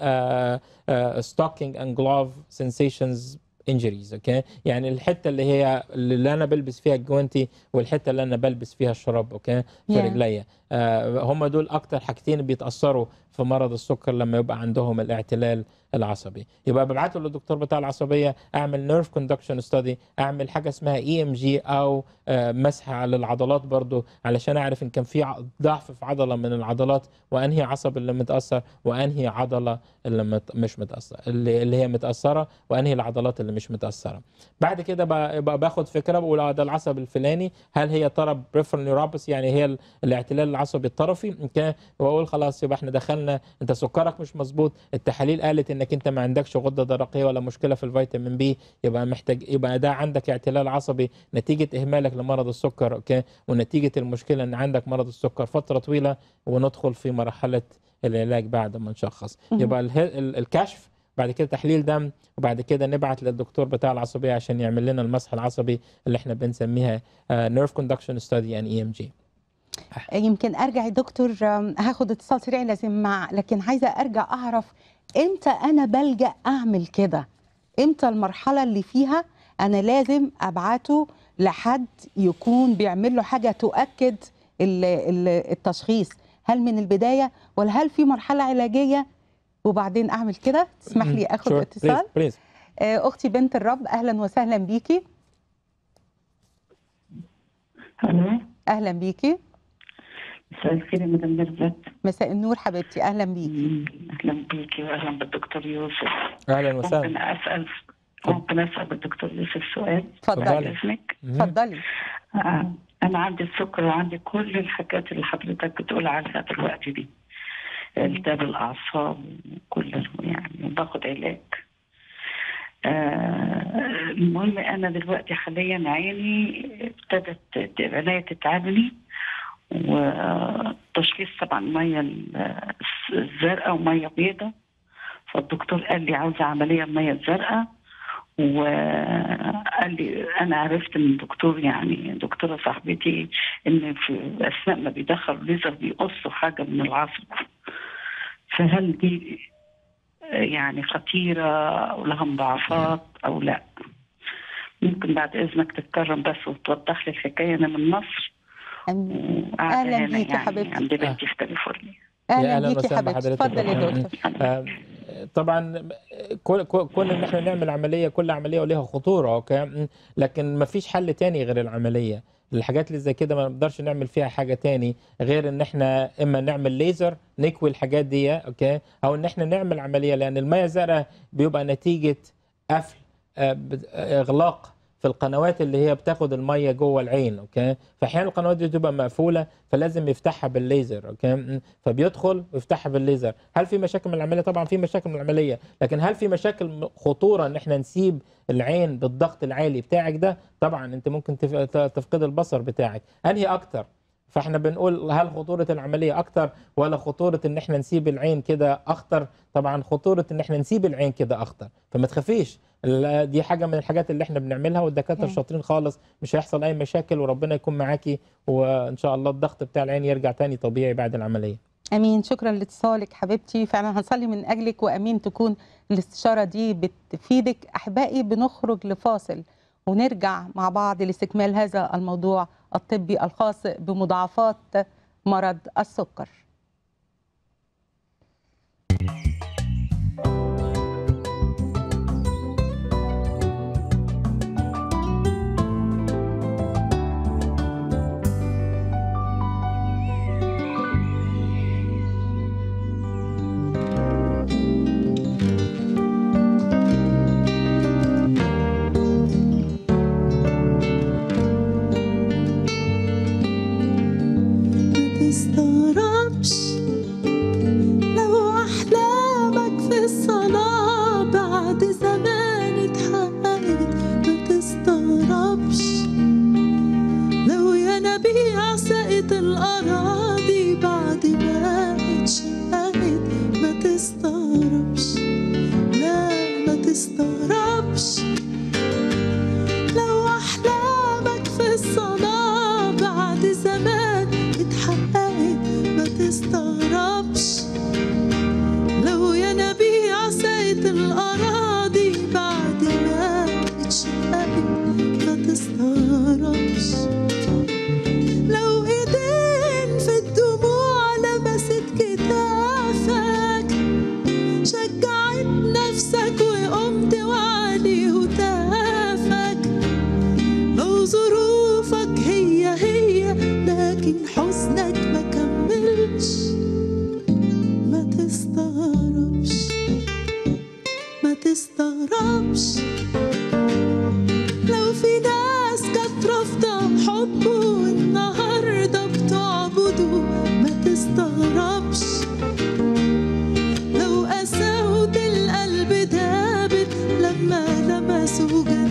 ستوكينج اند جلوف سنسيشنز انجريز اوكي يعني الحته اللي هي اللي انا بلبس فيها الجوانتي والحته اللي انا بلبس فيها الشراب اوكي في yeah. رجليا آه هم دول اكتر حاجتين بيتاثروا في مرض السكر لما يبقى عندهم الاعتلال العصبي يبقى ببعته للدكتور بتاع العصبيه اعمل نيرف كوندكشن ستادي اعمل حاجه اسمها اي ام جي او آه، مسح على العضلات برضو علشان اعرف ان كان في ضعف في عضله من العضلات وانهي عصب اللي متاثر وانهي عضله اللي مت مش متاثر اللي هي متاثره وانهي العضلات اللي مش متاثره بعد كده بقى باخد فكره بقول اه ده العصب الفلاني هل هي طرب بريفرال نيورابس يعني هي الاعتلال العصبي الطرفي واقول خلاص يبقى احنا دخلنا انت سكرك مش مظبوط التحاليل قالت ان انك انت ما عندكش غده درقيه ولا مشكله في الفيتامين بي يبقى محتاج يبقى ده عندك اعتلال عصبي نتيجه اهمالك لمرض السكر اوكي ونتيجه المشكله ان عندك مرض السكر فتره طويله وندخل في مرحله العلاج بعد ما نشخص يبقى الكشف بعد كده تحليل دم وبعد كده نبعت للدكتور بتاع العصبيه عشان يعمل لنا المسح العصبي اللي احنا بنسميها نيرف كوندكشن ستادي ان اي ام جي يمكن ارجع يا دكتور هاخد اتصال سريع لازم مع لكن عايزه ارجع اعرف امتى انا بلجا اعمل كده امتى المرحله اللي فيها انا لازم ابعته لحد يكون بيعمل له حاجه تؤكد التشخيص هل من البدايه ولا هل في مرحله علاجيه وبعدين اعمل كده تسمح لي mm-hmm. اخد اتصال please, please. آه، اختي بنت الرب اهلا وسهلا بيكي اهلا بيكي مساء الخير يا مدام ميرفت مساء النور حبيبتي اهلا بيكي اهلا بيكي واهلا بالدكتور يوسف اهلا وسهلا ممكن اسال ممكن اسال بالدكتور يوسف سؤال اتفضلي اسمك اتفضلي آه. انا عندي السكر وعندي كل الحاجات اللي حضرتك بتقول عنها دلوقتي دي التهاب الاعصاب وكل يعني باخد علاج آه المهم انا دلوقتي حاليا عيني ابتدت عينيا تتعبني وتشخيص طبعا ميه الزرقاء وميه بيضاء فالدكتور قال لي عاوزه عمليه ميه الزرقاء وقال لي انا عرفت من دكتور يعني دكتوره صاحبتي ان في اثناء ما بيدخل ليزر بيقصوا حاجه من العصب فهل دي يعني خطيره او لها مضاعفات او لا ممكن بعد اذنك تتكرم بس وتوضح لي الحكايه انا من مصر آه، اهلا بيك يا يعني، حبيبتي اهلا بيك يا حبيبتي اتفضل يا دكتور آه، طبعا كل كل ان احنا نعمل عمليه كل عمليه وليها خطوره اوكي لكن ما فيش حل تاني غير العمليه الحاجات اللي زي كده ما نقدرش نعمل فيها حاجه تاني غير ان احنا اما نعمل ليزر نكوي الحاجات دي اوكي او ان احنا نعمل عمليه لان الميه الزرقاء بيبقى نتيجه قفل آه، اغلاق في القنوات اللي هي بتاخد الميه جوه العين اوكي فاحيانا القنوات دي بتبقى مقفوله فلازم يفتحها بالليزر اوكي فبيدخل ويفتحها بالليزر هل في مشاكل من العمليه طبعا في مشاكل من العمليه لكن هل في مشاكل خطوره ان احنا نسيب العين بالضغط العالي بتاعك ده طبعا انت ممكن تفقد البصر بتاعك انهي اكتر فاحنا بنقول هل خطوره العمليه اكتر ولا خطوره ان احنا نسيب العين كده اخطر طبعا خطوره ان احنا نسيب العين كده اخطر فما تخافيش دي حاجه من الحاجات اللي احنا بنعملها والدكاتره شاطرين خالص مش هيحصل اي مشاكل وربنا يكون معاكي وان شاء الله الضغط بتاع العين يرجع تاني طبيعي بعد العمليه امين شكرا لاتصالك حبيبتي فعلا هنصلي من اجلك وامين تكون الاستشاره دي بتفيدك احبائي بنخرج لفاصل ونرجع مع بعض لاستكمال هذا الموضوع الطبي الخاص بمضاعفات مرض السكر azul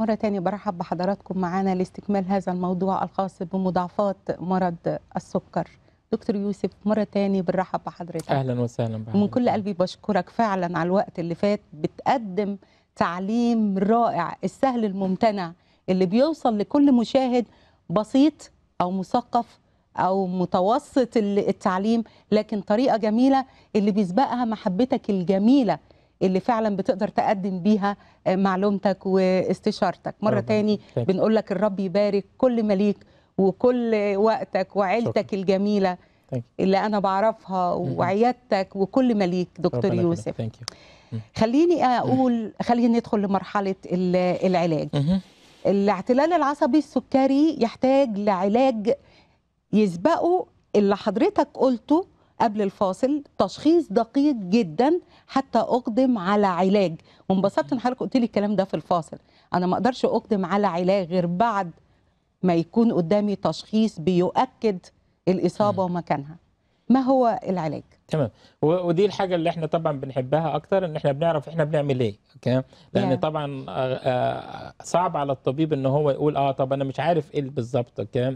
مرة تانية برحب بحضراتكم معانا لاستكمال هذا الموضوع الخاص بمضاعفات مرض السكر دكتور يوسف مرة تانية بنرحب بحضرتك أهلا وسهلا بحضرتك من كل قلبي بشكرك فعلا على الوقت اللي فات بتقدم تعليم رائع السهل الممتنع اللي بيوصل لكل مشاهد بسيط أو مثقف أو متوسط التعليم لكن طريقة جميلة اللي بيسبقها محبتك الجميلة اللي فعلا بتقدر تقدم بيها آه، معلومتك واستشارتك مره ربا. تاني بنقول لك الرب يبارك كل مليك وكل وقتك وعيلتك شكرا. الجميله اللي انا بعرفها وعيادتك وكل مليك دكتور يوسف خليني اقول خليني ندخل لمرحله العلاج الاعتلال العصبي السكري يحتاج لعلاج يسبقه اللي حضرتك قلته قبل الفاصل تشخيص دقيق جدا حتى اقدم على علاج وانبسطت ان حضرتك قلت لي الكلام ده في الفاصل انا ما اقدرش اقدم على علاج غير بعد ما يكون قدامي تشخيص بيؤكد الاصابه ومكانها ما هو العلاج تمام ودي الحاجه اللي احنا طبعا بنحبها اكتر ان احنا بنعرف احنا بنعمل ايه اوكي لان طبعا آه، آه، صعب على الطبيب ان هو يقول اه طب انا مش عارف ايه بالظبط اوكي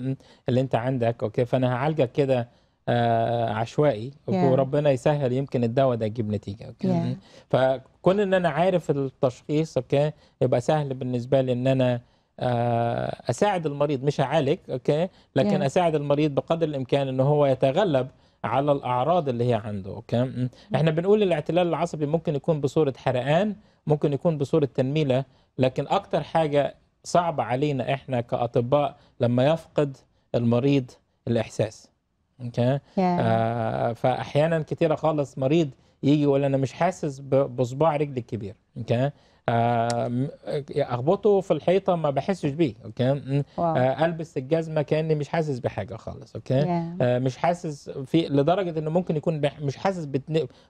اللي انت عندك اوكي فانا هعالجك كده آه عشوائي yeah. وربنا يسهل يمكن الدواء ده يجيب نتيجه اوكي yeah. فكون ان انا عارف التشخيص اوكي يبقى سهل بالنسبه لي ان انا آه اساعد المريض مش اعالج اوكي لكن yeah. اساعد المريض بقدر الامكان ان هو يتغلب على الاعراض اللي هي عنده اوكي احنا بنقول الاعتلال العصبي ممكن يكون بصوره حرقان ممكن يكون بصوره تنميله لكن اكتر حاجه صعبه علينا احنا كاطباء لما يفقد المريض الاحساس اوكي yeah. آه فاحيانا كثيره خالص مريض يجي يقول انا مش حاسس بصباع رجلي الكبير اوكي آه، اخبطه في الحيطه ما بحسش بيه اوكي آه، البس الجزمه كاني مش حاسس بحاجه خالص اوكي yeah. آه، مش حاسس في لدرجه انه ممكن يكون مش حاسس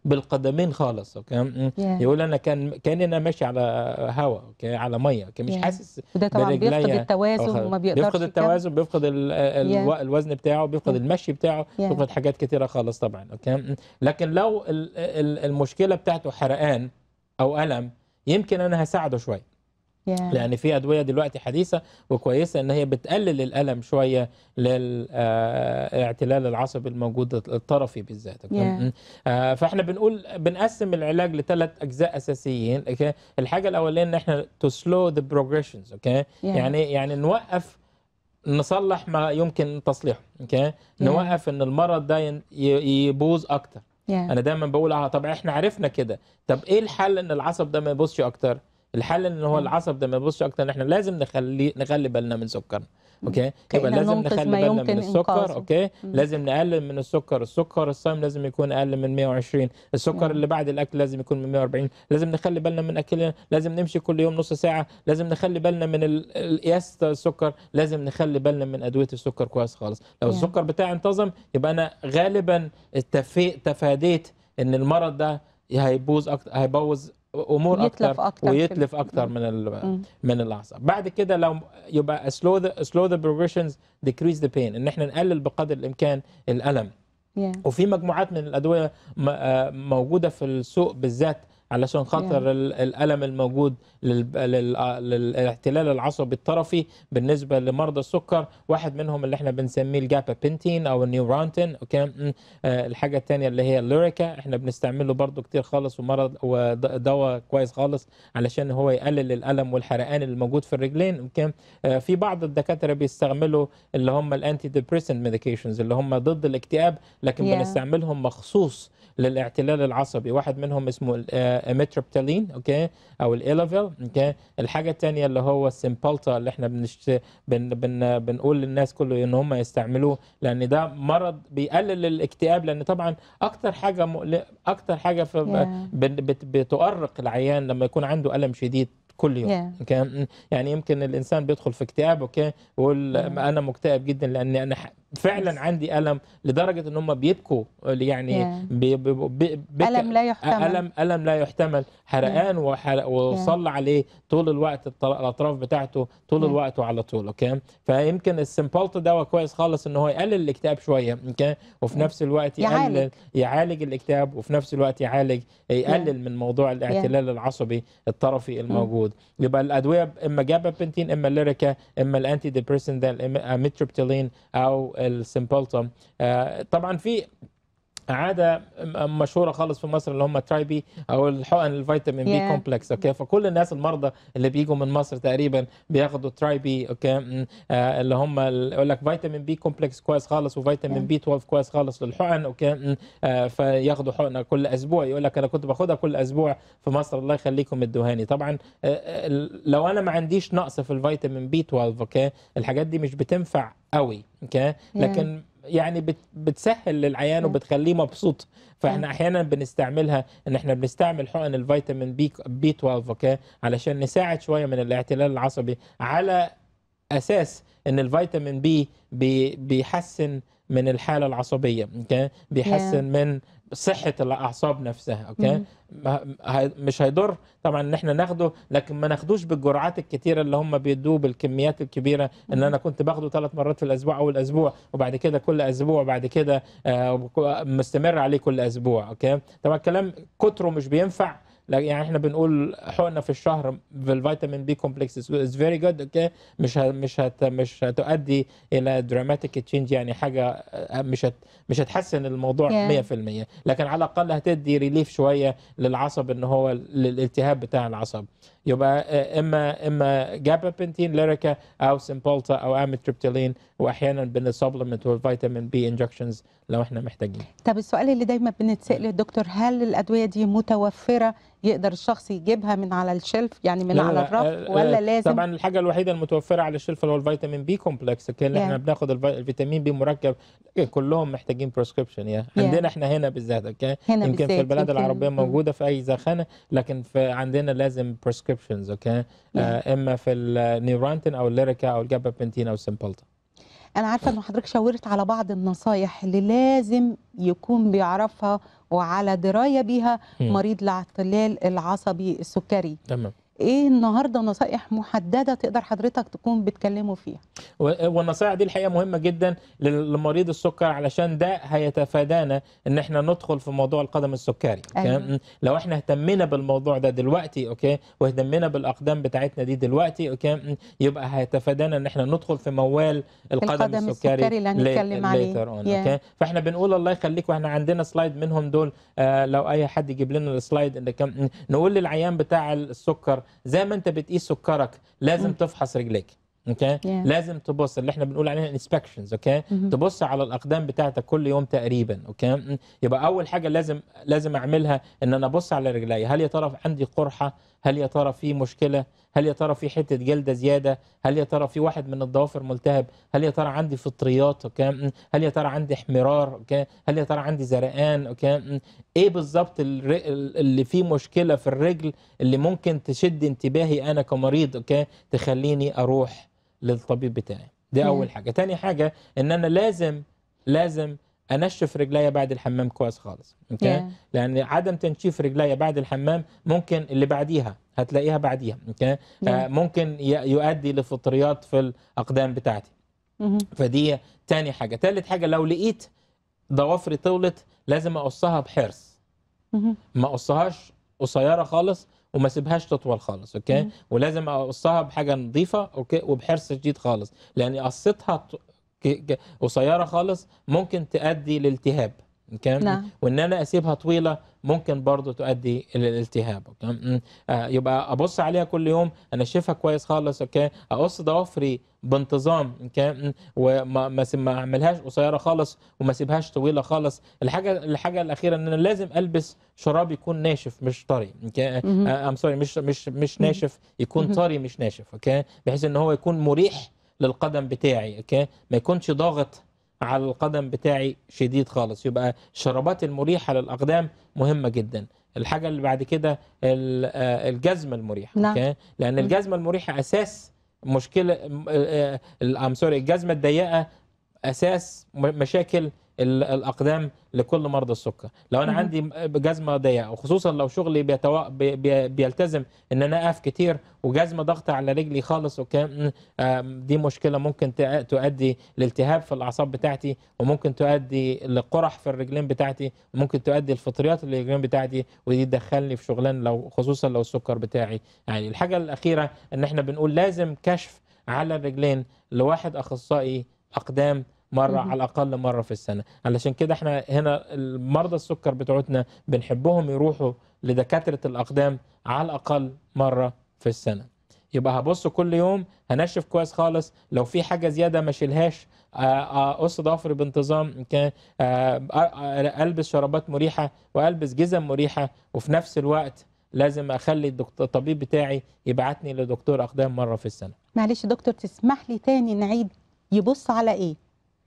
بالقدمين خالص اوكي yeah. يقول انا كان كان انا ماشي على هواء اوكي على ميه اوكي مش yeah. حاسس وده طبعا بيفقد التوازن وما بيقدرش بيفقد التوازن بيفقد yeah. الوزن بتاعه بيفقد yeah. المشي بتاعه yeah. بيفقد حاجات كثيره خالص طبعا اوكي لكن لو المشكله بتاعته حرقان او الم يمكن انا هساعده شويه yeah. لان في ادويه دلوقتي حديثه وكويسه ان هي بتقلل الالم شويه للاعتلال آه، العصبي الموجود الطرفي بالذات yeah. آه، فاحنا بنقول بنقسم العلاج لثلاث اجزاء اساسيين الحاجه الاولانيه ان احنا تو سلو ذا بروجريشنز اوكي يعني يعني نوقف نصلح ما يمكن تصليحه اوكي okay? yeah. نوقف ان المرض ده يبوظ اكتر yeah. انا دايما بقول اه طب احنا عرفنا كده طب ايه الحل ان العصب ده ما يبصش اكتر الحل ان هو العصب ده ما يبصش اكتر ان احنا لازم نخلي نخلي بالنا من سكرنا اوكي يبقى لازم نخلي بالنا من السكر اوكي مم. لازم نقلل من السكر السكر الصايم لازم يكون اقل من 120 السكر مم. اللي بعد الاكل لازم يكون من 140 لازم نخلي بالنا من اكلنا لازم نمشي كل يوم نص ساعه لازم نخلي بالنا من قياس السكر لازم نخلي بالنا من ادويه السكر كويس خالص لو مم. السكر بتاعي انتظم يبقى انا غالبا تفاديت ان المرض ده هيبوظ أكتر هيبوظ امور اكثر ويتلف اكثر من من الاعصاب بعد كده لو يبقى سلو ذا سلو ذا بروجريشنز ديكريز ذا بين ان احنا نقلل بقدر الامكان الالم yeah. وفي مجموعات من الادويه آه، موجوده في السوق بالذات علشان خاطر يعني. الالم الموجود آه، للاحتلال العصبي الطرفي بالنسبه لمرضى السكر واحد منهم اللي احنا بنسميه الجابا بنتين او النيورانتين اوكي آه، الحاجه الثانيه اللي هي الليريكا احنا بنستعمله برضو كتير خالص ومرض ودواء كويس خالص علشان هو يقلل الالم والحرقان اللي موجود في الرجلين اوكي آه، في بعض الدكاتره بيستعملوا اللي هم الانتي ديبريسنت ميديكيشنز اللي هم ضد الاكتئاب لكن yeah. بنستعملهم مخصوص للاعتلال العصبي واحد منهم اسمه اميتربتالين آه، اوكي او الايلافيل اوكي الحاجه الثانيه اللي هو السمبلتا اللي احنا بنشت... بن... بن... بنقول للناس كله ان هم يستعملوه لان ده مرض بيقلل الاكتئاب لان طبعا اكتر حاجه م... اكتر حاجه في... yeah. بت... بتؤرق العيان لما يكون عنده الم شديد كل يوم yeah. يعني يمكن الانسان بيدخل في اكتئاب اوكي يقول yeah. انا مكتئب جدا لان انا فعلا عندي الم لدرجه ان هم بيبكوا آه، يعني بي بي بي الم لا يحتمل آه، الم الم لا يحتمل حرقان وحرق وصلى عليه طول الوقت الاطراف بتاعته طول الوقت وعلى طول اوكي فيمكن السمبلت دواء كويس خالص ان هو يقلل الاكتئاب شويه اوكي وفي نفس الوقت يقلل يعالج, يعالج الاكتئاب وفي نفس الوقت يعالج يقلل من موضوع الاعتلال العصبي الطرفي الموجود يبقى الادويه اما جابابنتين اما الليريكا اما الانتي ديبريسنت ده آه، او السمبلتم آه، طبعا في عاده مشهوره خالص في مصر اللي هم ترايبي او الحقن الفيتامين بي كومبلكس اوكي فكل الناس المرضى اللي بيجوا من مصر تقريبا بياخدوا ترايبي اوكي آه، اللي هم يقول لك فيتامين بي كومبلكس كويس خالص وفيتامين بي 12 كويس خالص للحقن اوكي آه، فياخدوا حقنه كل اسبوع يقول لك انا كنت باخدها كل اسبوع في مصر الله يخليكم الدهاني طبعا آه، لو انا ما عنديش نقص في الفيتامين بي 12 اوكي الحاجات دي مش بتنفع قوي اوكي لكن يعني بتسهل للعيان وبتخليه مبسوط فاحنا احيانا بنستعملها ان احنا بنستعمل حقن الفيتامين بي بي 12 علشان نساعد شويه من الاعتلال العصبي على اساس ان الفيتامين بي بيحسن من الحاله العصبيه اوكي بيحسن yeah. من صحه الاعصاب نفسها اوكي mm. مش هيضر طبعا ان احنا ناخده لكن ما ناخدوش بالجرعات الكتيره اللي هم بيدوه بالكميات الكبيره ان انا كنت باخده ثلاث مرات في الاسبوع اول اسبوع وبعد كده كل اسبوع وبعد كده آه، مستمر عليه كل اسبوع اوكي طبعا الكلام كتره مش بينفع يعني احنا بنقول حقنه في الشهر بالفيتامين بي كومبلكس از فيري جود اوكي مش مش هت مش هتؤدي الى دراماتيك تشينج يعني حاجه آه، مش هت مش هتحسن الموضوع yeah. 100% لكن على الاقل هتدي ريليف شويه للعصب ان هو للالتهاب بتاع العصب يبقى آه، اما اما جابابنتين ليريكا او سمبولتا او اميتريبتالين واحيانا بنسبلمنت والفيتامين بي انجكشنز لو احنا محتاجين طب السؤال اللي دايما بنتساله دكتور هل الادويه دي متوفره يقدر الشخص يجيبها من على الشلف يعني من لا على الرف آه، آه، ولا لازم طبعا الحاجه الوحيده المتوفره على الشلف هو الفيتامين بي كومبلكس كان احنا بناخد الفيتامين بي مركب إيه، كلهم محتاجين بريسكريبشن يعني عندنا احنا هنا بالذات اوكي يمكن في البلاد العربيه موجوده في اي زخانه لكن في عندنا لازم بريسكريبشن prescriptions اوكي uh, اما في النيورانتين او الليريكا او الجابابنتين او السمبلتا انا عارفه ان حضرتك شاورت على بعض النصايح اللي لازم يكون بيعرفها وعلى درايه بيها مريض الاعتلال العصبي السكري تمام ايه النهارده نصائح محدده تقدر حضرتك تكون بتكلموا فيها والنصائح دي الحقيقه مهمه جدا لمريض السكر علشان ده هيتفادانا ان احنا ندخل في موضوع القدم السكري أيوة. لو احنا اهتمينا بالموضوع ده دلوقتي اوكي واهتمينا بالاقدام بتاعتنا دي دلوقتي اوكي يبقى هيتفادانا ان احنا ندخل في موال القدم, القدم السكري, السكري اللي هنتكلم عليه yeah. اوكي فاحنا بنقول الله يخليك واحنا عندنا سلايد منهم دول آه لو اي حد يجيب لنا السلايد نقول للعيان بتاع السكر زي ما انت بتقيس سكرك لازم تفحص رجليك اوكي yeah. لازم تبص اللي احنا بنقول عليها انسبكشنز اوكي mm -hmm. تبص على الاقدام بتاعتك كل يوم تقريبا اوكي يبقى اول حاجه لازم لازم اعملها ان انا ابص على رجلي هل يا ترى عندي قرحه هل يا ترى في مشكله هل يا ترى في حته جلده زياده هل يا ترى في واحد من الضوافر ملتهب هل يا ترى عندي فطريات اوكي هل يا ترى عندي احمرار هل يا ترى عندي زرقان اوكي ايه بالظبط اللي فيه مشكله في الرجل اللي ممكن تشد انتباهي انا كمريض اوكي تخليني اروح للطبيب بتاعي دي اول حاجه تاني حاجه ان انا لازم لازم انشف رجليا بعد الحمام كويس خالص اوكي yeah. لان عدم تنشيف رجليا بعد الحمام ممكن اللي بعديها هتلاقيها بعديها اوكي yeah. آه ممكن يؤدي لفطريات في الاقدام بتاعتي mm -hmm. فدي تاني حاجه تالت حاجه لو لقيت ضوافري طولت لازم اقصها بحرص mm -hmm. ما اقصهاش قصيره خالص وما سيبهاش تطول خالص اوكي مم. ولازم اقصها بحاجه نظيفه اوكي وبحرص شديد خالص لان قصتها قصيره خالص ممكن تؤدي لالتهاب نعم. وان انا اسيبها طويله ممكن برضه تؤدي للالتهاب اوكي آه، يبقى ابص عليها كل يوم انشفها كويس خالص اوكي اقص ضوافري بانتظام اوكي وما ما اعملهاش قصيره خالص وما اسيبهاش طويله خالص الحاجه الحاجه الاخيره ان انا لازم البس شراب يكون ناشف مش طري اوكي ام آه، سوري آه، مش مش مش ناشف يكون طري مش ناشف اوكي بحيث ان هو يكون مريح للقدم بتاعي اوكي ما يكونش ضاغط على القدم بتاعي شديد خالص يبقى الشرابات المريحه للاقدام مهمه جدا الحاجه اللي بعد كده آه، الجزمه المريحه نعم. اوكي لان الجزمه المريحه اساس مشكله ام آه، سوري آه، الجزمه الضيقه اساس مشاكل الاقدام لكل مرضى السكر لو انا عندي جزمه ضيقه وخصوصا لو شغلي بيتو... بي... بيلتزم ان انا اقف كتير وجزمه ضغط على رجلي خالص وكان دي مشكله ممكن تؤدي لالتهاب في الاعصاب بتاعتي وممكن تؤدي لقرح في الرجلين بتاعتي وممكن تؤدي لفطريات الرجلين بتاعتي ودي تدخلني في شغلان لو خصوصا لو السكر بتاعي يعني الحاجه الاخيره ان احنا بنقول لازم كشف على الرجلين لواحد اخصائي اقدام مره على الاقل مره في السنه علشان كده احنا هنا مرضى السكر بتوعتنا بنحبهم يروحوا لدكاتره الاقدام على الاقل مره في السنه يبقى هبص كل يوم هنشف كويس خالص لو في حاجه زياده ما شيلهاش اقص آه، ضفري آه، بانتظام آه، البس شرابات مريحه والبس جزم مريحه وفي نفس الوقت لازم اخلي الدكتور الطبيب بتاعي يبعتني لدكتور اقدام مره في السنه معلش دكتور تسمح لي تاني نعيد يبص على ايه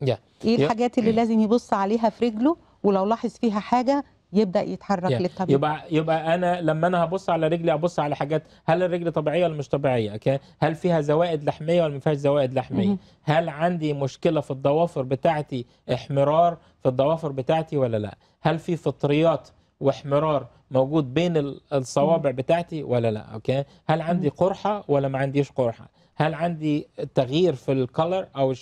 yeah. ايه الحاجات yeah. اللي mm. لازم يبص عليها في رجله ولو لاحظ فيها حاجه يبدا يتحرك yeah. للطبيب يبقى يبقى انا لما انا هبص على رجلي ابص على حاجات هل الرجل طبيعيه ولا مش طبيعيه okay. هل فيها زوائد لحميه ولا ما فيهاش زوائد لحميه mm -hmm. هل عندي مشكله في الضوافر بتاعتي احمرار في الضوافر بتاعتي ولا لا هل في فطريات واحمرار موجود بين الصوابع بتاعتي ولا لا اوكي هل عندي قرحه ولا ما عنديش قرحه هل عندي تغيير في الكلر او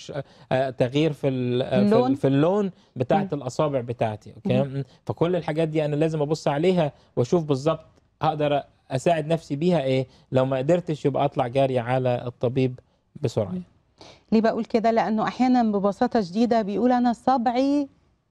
آه، تغيير في آه، اللون. في اللون بتاعت الاصابع بتاعتي اوكي فكل الحاجات دي انا لازم ابص عليها واشوف بالظبط اقدر اساعد نفسي بيها ايه لو ما قدرتش يبقى اطلع جاري على الطبيب بسرعه ليه بقول كده لانه احيانا ببساطه شديده بيقول انا صبعي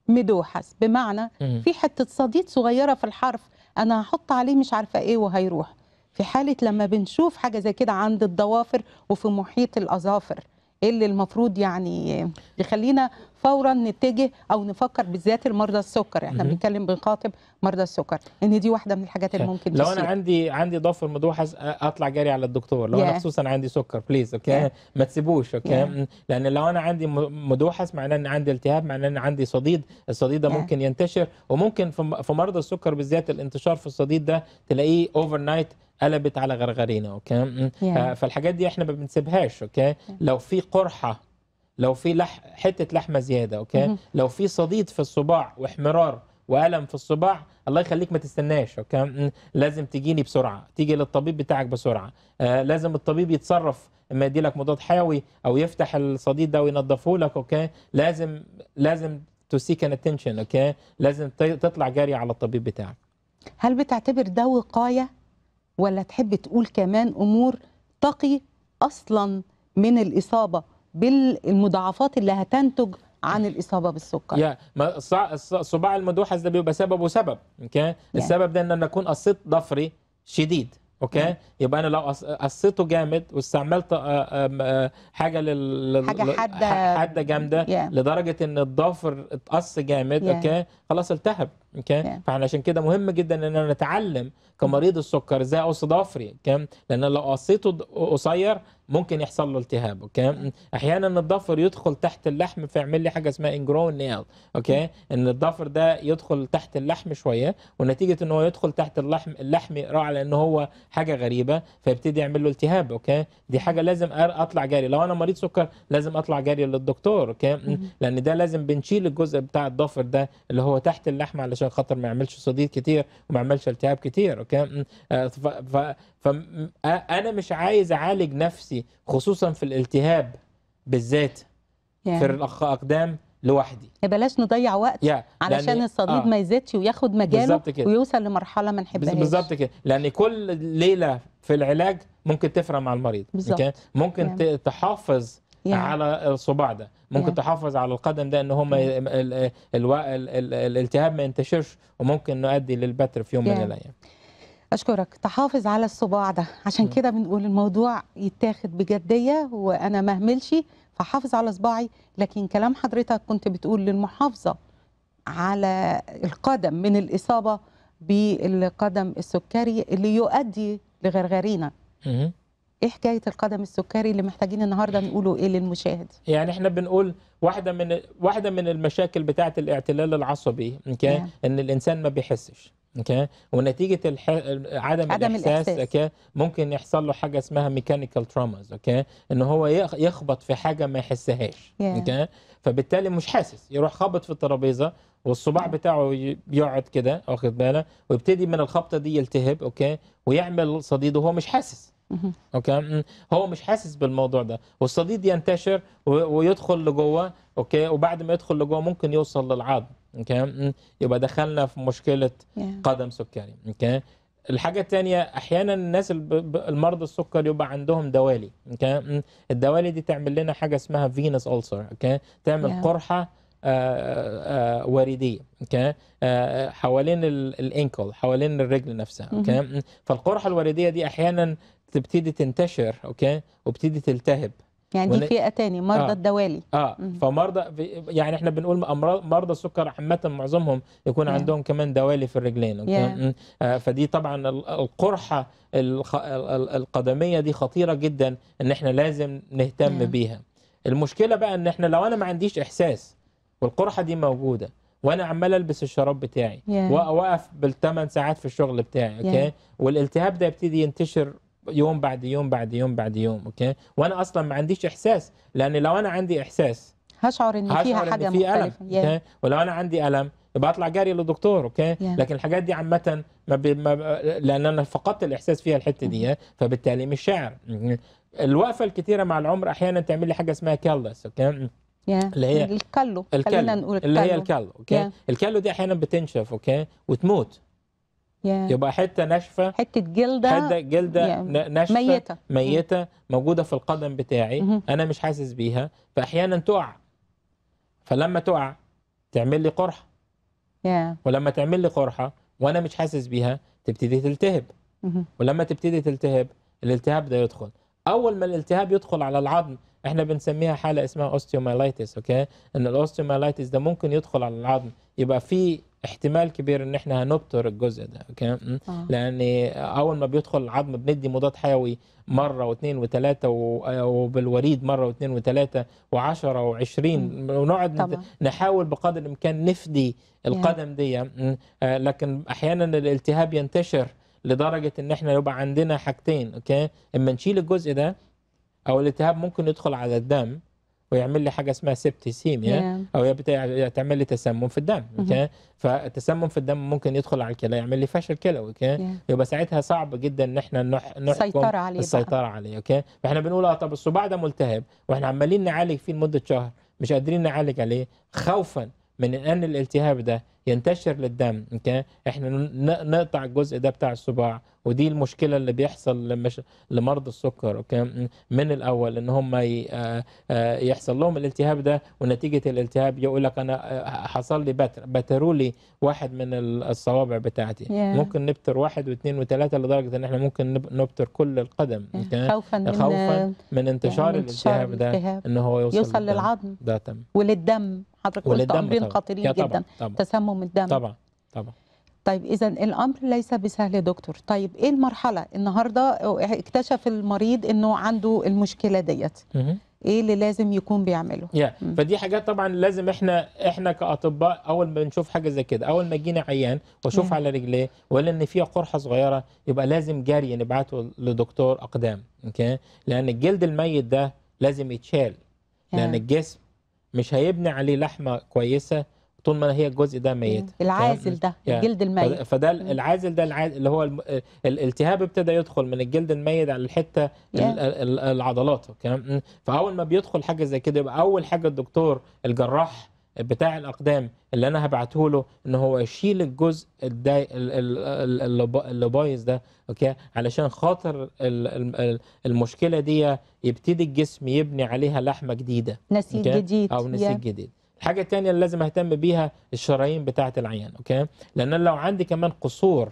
مدوحس بمعنى في حته صديد صغيره في الحرف انا هحط عليه مش عارفه ايه وهيروح في حاله لما بنشوف حاجه زي كده عند الضوافر وفي محيط الاظافر ايه اللي المفروض يعني يخلينا فورا نتجه او نفكر بالذات المرضى السكر احنا بنتكلم بنخاطب مرضى السكر ان دي واحده من الحاجات اللي ممكن لو انا عندي عندي ضفر مدوحس اطلع جري على الدكتور لو yeah. انا خصوصا عندي سكر بليز اوكي okay. yeah. ما تسيبوش اوكي okay. yeah. لان لو انا عندي مدوحس معناه ان عندي التهاب معناه ان عندي صديد الصديد ده yeah. ممكن ينتشر وممكن في مرضى السكر بالذات الانتشار في الصديد ده تلاقيه اوفر نايت قلبت على غرغرينا اوكي yeah. فالحاجات دي احنا ما بنسيبهاش اوكي yeah. لو في قرحه لو في لح حته لحمه زياده اوكي لو في صديد في الصباع واحمرار والم في الصباع الله يخليك ما تستناش اوكي لازم تجيني بسرعه تيجي للطبيب بتاعك بسرعه آه لازم الطبيب يتصرف اما يدي لك مضاد حيوي او يفتح الصديد ده وينظفه لك اوكي لازم لازم تو سيك ان اتنشن اوكي لازم تطلع جاري على الطبيب بتاعك هل بتعتبر ده وقايه ولا تحب تقول كمان امور تقي اصلا من الاصابه بالمضاعفات اللي هتنتج عن الاصابه بالسكر يا الصباع المدوحس ده بيبقى سببه سبب اوكي السبب ده ان انا اكون قصيت ضفري شديد اوكي يبقى انا لو قصيته جامد واستعملت آه، آه، حاجه لل حاجه حاده حاده جامده yeah. لدرجه ان الضفر اتقص جامد yeah. اوكي خلاص التهب اوكي yeah. فاحنا عشان كده مهم جدا ان انا نتعلم كمريض السكر ازاي اقص ضفري اوكي لان لو قصيته قصير ممكن يحصل له التهاب اوكي احيانا الضفر يدخل تحت اللحم فيعمل لي حاجه اسمها انجرون نيل اوكي ان الضفر ده يدخل تحت اللحم شويه ونتيجه ان هو يدخل تحت اللحم اللحم راح على ان هو حاجه غريبه فيبتدي يعمل له التهاب اوكي دي حاجه لازم اطلع جري لو انا مريض سكر لازم اطلع جري للدكتور اوكي لان ده لازم بنشيل الجزء بتاع الضفر ده اللي هو تحت اللحم علشان خاطر ما يعملش صديد كتير وما يعملش التهاب كتير اوكي آه، فانا مش عايز اعالج نفسي نفسي خصوصا في الالتهاب بالذات يعني. في الاخ اقدام لوحدي بلاش نضيع وقت yeah. علشان الصديد آه. ما يزيدش وياخد مجاله ويوصل لمرحله ما نحبهاش بالظبط كده لان كل ليله في العلاج ممكن تفرق مع المريض ممكن, ممكن يعني. تحافظ يعني. على الصباع ده ممكن يعني. تحافظ على القدم ده ان هم يعني. الالتهاب ما ينتشرش وممكن يؤدي للبتر في يوم يعني. من الايام أشكرك تحافظ على الصباع ده عشان كده بنقول الموضوع يتاخد بجدية وأنا ما أهملش فحافظ على صباعي لكن كلام حضرتك كنت بتقول للمحافظة على القدم من الإصابة بالقدم السكري اللي يؤدي لغرغرينا ايه حكايه القدم السكري اللي محتاجين النهارده نقوله ايه للمشاهد يعني احنا بنقول واحده من واحده من المشاكل بتاعه الاعتلال العصبي ان نعم. كان ان الانسان ما بيحسش اوكي ونتيجه الح... عدم, عدم الاحساس اوكي ممكن يحصل له حاجه اسمها ميكانيكال تروماز اوكي ان هو يخبط في حاجه ما يحسهاش اوكي yeah. فبالتالي مش حاسس يروح خبط في الترابيزه والصباع بتاعه يقعد كده واخد باله ويبتدي من الخبطه دي يلتهب اوكي ويعمل صديد وهو مش حاسس اوكي هو مش حاسس بالموضوع ده والصديد ينتشر ويدخل لجوه اوكي وبعد ما يدخل لجوه ممكن يوصل للعظم اوكي يبقى دخلنا في مشكله قدم سكري اوكي الحاجه الثانيه احيانا الناس المرضى السكر يبقى عندهم دوالي اوكي الدوالي دي تعمل لنا حاجه اسمها فينس ألسر اوكي تعمل قرحه آه، آه، آه، وريديه اوكي حوالين الانكل حوالين الرجل نفسها اوكي فالقرحه الوريديه دي احيانا بتبتدي تنتشر اوكي وبتبتدي تلتهب يعني دي ون... فئه ثاني مرضى آه. الدوالي اه مم. فمرضى يعني احنا بنقول مرضى السكر عامه معظمهم يكون يعني. عندهم كمان دوالي في الرجلين أوكي؟ آه فدي طبعا القرحه الخ... القدميه دي خطيره جدا ان احنا لازم نهتم يعني. بيها المشكله بقى ان احنا لو انا ما عنديش احساس والقرحه دي موجوده وانا عمال البس الشراب بتاعي yeah. واقف بالثمان ساعات في الشغل بتاعي اوكي yeah. والالتهاب ده يبتدي ينتشر يوم بعد يوم بعد يوم بعد يوم اوكي وانا اصلا ما عنديش احساس لان لو انا عندي احساس هشعر ان فيها حاجه إن في ألم. أوكي؟ ولو انا عندي الم يبقى اطلع للدكتور اوكي yeah. لكن الحاجات دي عامه ما, ب... ما ب... لان انا فقدت الاحساس فيها الحته دي mm-hmm. فبالتالي مش شاعر mm-hmm. الوقفه الكتيره مع العمر احيانا تعمل لي حاجه اسمها كالس اوكي اللي هي الكلو الكلو خلينا نقول الكلو. اللي هي الكلو اوكي yeah. الكلو دي احيانا بتنشف اوكي وتموت yeah. يبقى حته ناشفه حته جلده حته جلده yeah. ناشفه ميته ميته mm. موجوده في القدم بتاعي mm -hmm. انا مش حاسس بيها فاحيانا تقع فلما تقع تعمل لي قرحه yeah. ولما تعمل لي قرحه وانا مش حاسس بيها تبتدي تلتهب mm -hmm. ولما تبتدي تلتهب الالتهاب ده يدخل اول ما الالتهاب يدخل على العظم احنا بنسميها حاله اسمها اوستيومايلايتس اوكي ان الاوستيومايلايتس ده ممكن يدخل على العظم يبقى في احتمال كبير ان احنا هنبتر الجزء ده اوكي آه. لان اول ما بيدخل العظم بندي مضاد حيوي مره واثنين وثلاثه وبالوريد مره واثنين وثلاثه و10 و20 ونقعد طبعا. نحاول بقدر الامكان نفدي القدم دي آه، لكن احيانا الالتهاب ينتشر لدرجه ان احنا يبقى عندنا حاجتين اوكي اما نشيل الجزء ده او الالتهاب ممكن يدخل على الدم ويعمل لي حاجه اسمها سبتيسيميا yeah. او تعمل لي تسمم في الدم mm -hmm. فالتسمم في الدم ممكن يدخل على الكلى يعمل لي فشل كلوي اوكي yeah. يبقى ساعتها صعب جدا ان احنا نحكم السيطره عليه السيطره عليه اوكي فاحنا بنقول اه طب الصباع ده ملتهب واحنا عمالين نعالج فيه لمده شهر مش قادرين نعالج عليه خوفا من ان الالتهاب ده ينتشر للدم اوكي احنا نقطع الجزء ده بتاع الصباع ودي المشكله اللي بيحصل لمش... لمرضى السكر اوكي من الاول ان هم ي... آه، آه، يحصل لهم الالتهاب ده ونتيجه الالتهاب يقول لك انا آه، حصل لي بتر بتروا لي واحد من الصوابع بتاعتي yeah. ممكن نبتر واحد واثنين وثلاثه لدرجه ان احنا ممكن نبتر كل القدم yeah. خوفا من خوفا من انتشار, يعني انتشار الالتهاب, الالتهاب ده ان هو يوصل, يوصل للعظم ده تم وللدم حضرتك قلت امرين خطيرين جدا طبعًا. طبعًا. تسمم الدم طبعا طبعا طيب اذا الامر ليس بسهل يا دكتور طيب ايه المرحله النهارده اكتشف المريض انه عنده المشكله ديت ايه اللي لازم يكون بيعمله yeah. فدي حاجات طبعا لازم احنا احنا كاطباء اول ما نشوف حاجه زي كده اول ما يجينا عيان واشوف yeah. على رجليه ولا ان فيها قرحه صغيره يبقى لازم جري نبعته لدكتور اقدام اوكي okay. لان الجلد الميت ده لازم يتشال yeah. لان الجسم مش هيبني عليه لحمه كويسه طول ما هي الجزء ده ميت العازل ده يعني الجلد الميت فده العازل ده اللي هو الالتهاب ابتدى يدخل من الجلد الميت على الحته العضلات فاول ما بيدخل حاجه زي كده يبقى اول حاجه الدكتور الجراح بتاع الاقدام اللي انا هبعته له ان هو يشيل الجزء اللي بايظ ده اوكي علشان خاطر المشكله دي يبتدي الجسم يبني عليها لحمه جديده نسيج جديد او نسيج جديد الحاجه الثانيه اللي لازم اهتم بيها الشرايين بتاعه العيان اوكي لان لو عندي كمان قصور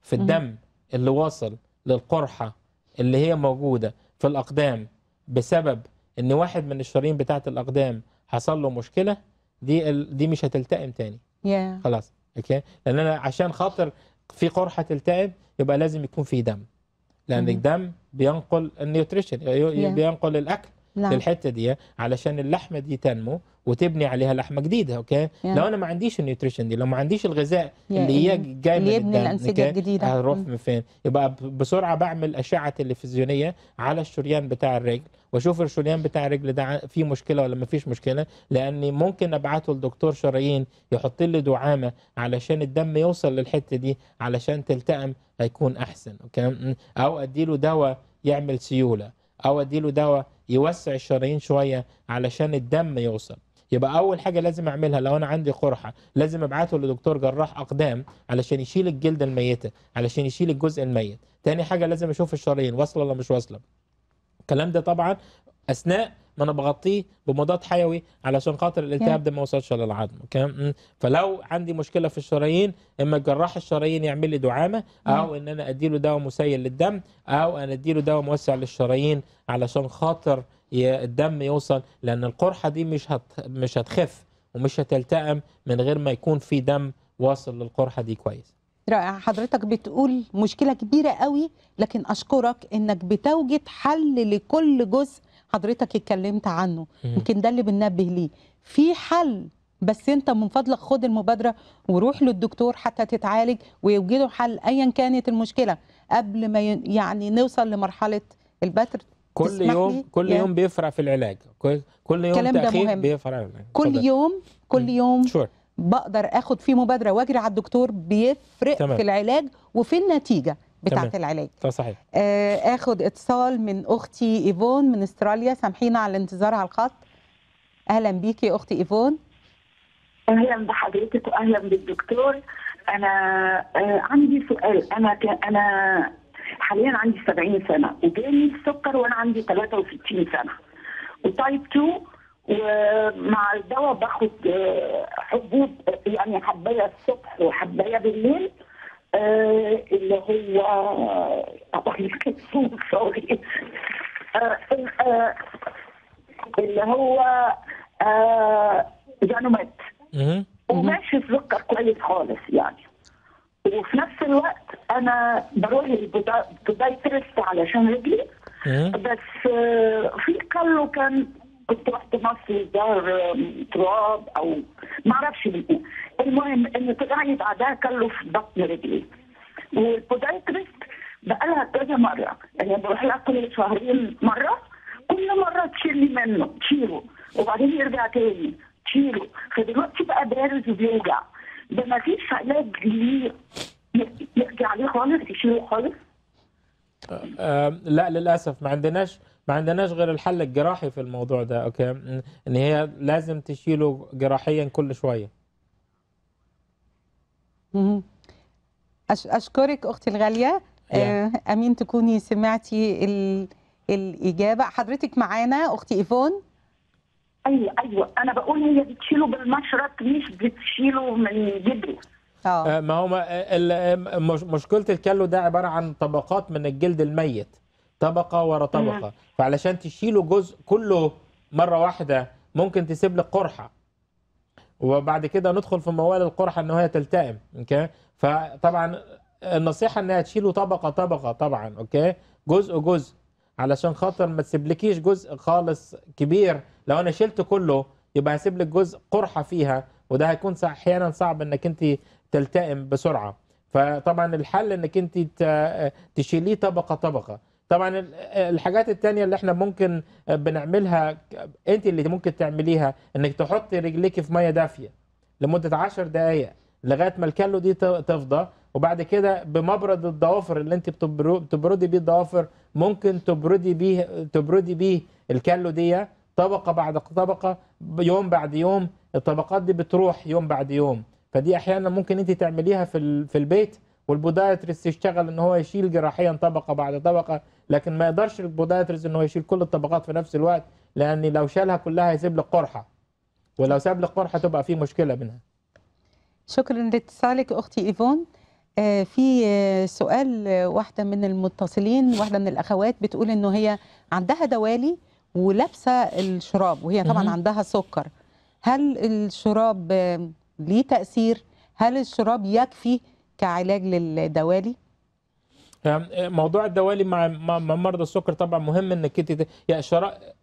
في الدم اللي واصل للقرحه اللي هي موجوده في الاقدام بسبب ان واحد من الشرايين بتاعه الاقدام حصل له مشكله دي ال... دي مش هتلتئم تاني yeah. خلاص اوكي لان انا عشان خاطر في قرحه تلتئم يبقى لازم يكون في دم لان -hmm. الدم بينقل النيوتريشن بينقل الاكل نعم. الحته دي علشان اللحمه دي تنمو وتبني عليها لحمه جديده اوكي يعني. لو انا ما عنديش النيوتريشن دي لو ما عنديش الغذاء يعني اللي هي جاي من يبني الانسجه الجديده هروح من فين يبقى بسرعه بعمل اشعه تلفزيونيه على الشريان بتاع الرجل واشوف الشريان بتاع الرجل ده في مشكله ولا ما فيش مشكله لاني ممكن ابعته لدكتور شرايين يحط لي دعامه علشان الدم يوصل للحته دي علشان تلتئم هيكون احسن اوكي او اديله دواء يعمل سيوله او اديله دواء يوسع الشرايين شويه علشان الدم يوصل يبقى اول حاجه لازم اعملها لو انا عندي قرحه لازم ابعته لدكتور جراح اقدام علشان يشيل الجلد الميته علشان يشيل الجزء الميت تاني حاجه لازم اشوف الشرايين واصله ولا مش واصله الكلام ده طبعا اثناء ما انا بغطيه بمضاد حيوي علشان خاطر الالتهاب ده ما وصلش للعظم اوكي فلو عندي مشكله في الشرايين اما جراح الشرايين يعمل لي دعامه او ان انا اديله دواء مسيل للدم او انا اديله دواء موسع للشرايين علشان خاطر الدم يوصل لان القرحه دي مش هت... مش هتخف ومش هتلتئم من غير ما يكون في دم واصل للقرحه دي كويس رائع حضرتك بتقول مشكله كبيره قوي لكن اشكرك انك بتوجد حل لكل جزء حضرتك اتكلمت عنه يمكن ده اللي بننبه ليه في حل بس انت من فضلك خد المبادره وروح للدكتور حتى تتعالج ويوجدوا حل ايا كانت المشكله قبل ما يعني نوصل لمرحله البتر كل يوم كل يعني. يوم بيفرع في العلاج كل, كل يوم مهم بيفرع كل يوم كل يوم شور. بقدر اخد فيه مبادره واجري على الدكتور بيفرق تمام. في العلاج وفي النتيجه بتاعه العلاج صحيح آه اخد اتصال من اختي ايفون من استراليا سامحينا على الانتظار على الخط اهلا بيكي اختي ايفون اهلا بحضرتك واهلا بالدكتور انا آه عندي سؤال انا ك... انا حاليا عندي 70 سنه وجاني السكر وانا عندي 63 سنه وتايب 2 ومع الدواء باخد آه، حبوب يعني حبايه الصبح وحبايه بالليل آه، اللي هو اقول سوري آه، آه، اللي هو آه ديناميت وماشي سكر كويس خالص يعني وفي نفس الوقت انا بروح البودايترست علشان رجلي بس في كله كان كنت رحت مصر دار تراب او ما اعرفش المهم ان طلعت بعدها كله في بطن رجلي والبودايتريست بقى لها كذا مره يعني بروح لها كل شهرين مره كل مره تشيلني منه تشيله وبعدين يرجع تاني تشيله فدلوقتي بقى بارز وبيوجع ده ما فيش علاج ليه يرجع عليه خالص يشيله خالص آه, آه، لا للاسف ما عندناش ما عندناش غير الحل الجراحي في الموضوع ده اوكي ان هي لازم تشيله جراحيا كل شويه اشكرك اختي الغاليه yeah. آه، امين تكوني سمعتي ال... الاجابه حضرتك معانا اختي ايفون ايوه ايوه انا بقول هي بتشيله بالمشرط مش بتشيله من جدره آه. اه ما هو مشكله الكلو ده عباره عن طبقات من الجلد الميت طبقه ورا نعم. طبقه فعلشان تشيله جزء كله مره واحده ممكن تسيب لك قرحه وبعد كده ندخل في موال القرحه ان هي تلتئم اوكي فطبعا النصيحه انها تشيله طبقه طبقه طبعا اوكي جزء جزء علشان خاطر ما تسيبلكيش جزء خالص كبير لو انا شلت كله يبقى هسيب لك جزء قرحه فيها وده هيكون احيانا صعب انك انت تلتئم بسرعه فطبعا الحل انك انت تشيليه طبقه طبقه طبعا الحاجات التانية اللي احنا ممكن بنعملها انت اللي ممكن تعمليها انك تحطي رجليك في ميه دافيه لمده 10 دقائق لغايه ما الكالو دي تفضى وبعد كده بمبرد الضوافر اللي انت بتبردي بيه الضوافر ممكن تبردي بيه تبردي بيه الكالو دي طبقه بعد طبقه يوم بعد يوم الطبقات دي بتروح يوم بعد يوم فدي احيانا ممكن انت تعمليها في في البيت والبودايترس يشتغل ان هو يشيل جراحيا طبقه بعد طبقه لكن ما يقدرش البودايترس ان هو يشيل كل الطبقات في نفس الوقت لان لو شالها كلها هيسيب لك قرحه ولو ساب لك قرحه تبقى في مشكله منها شكرا لاتصالك اختي ايفون آه في آه سؤال آه، واحده من المتصلين واحده من الاخوات بتقول انه هي عندها دوالي ولابسه الشراب وهي طبعا عندها سكر هل الشراب آه، ليه تاثير هل الشراب يكفي كعلاج للدوالي آه، موضوع الدوالي مع مرضى السكر طبعا مهم انك انت يعني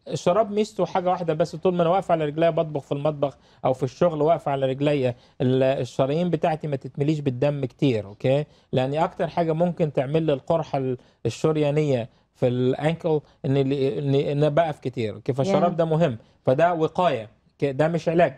الشراب ميزته حاجه واحده بس طول ما انا واقف على رجليا بطبخ في المطبخ او في الشغل واقف على رجليا الشرايين بتاعتي ما تتمليش بالدم كتير اوكي لان اكتر حاجه ممكن تعمل لي القرحه الشريانيه في الانكل ان ان انا بقف كتير فالشراب ده مهم فده وقايه ده مش علاج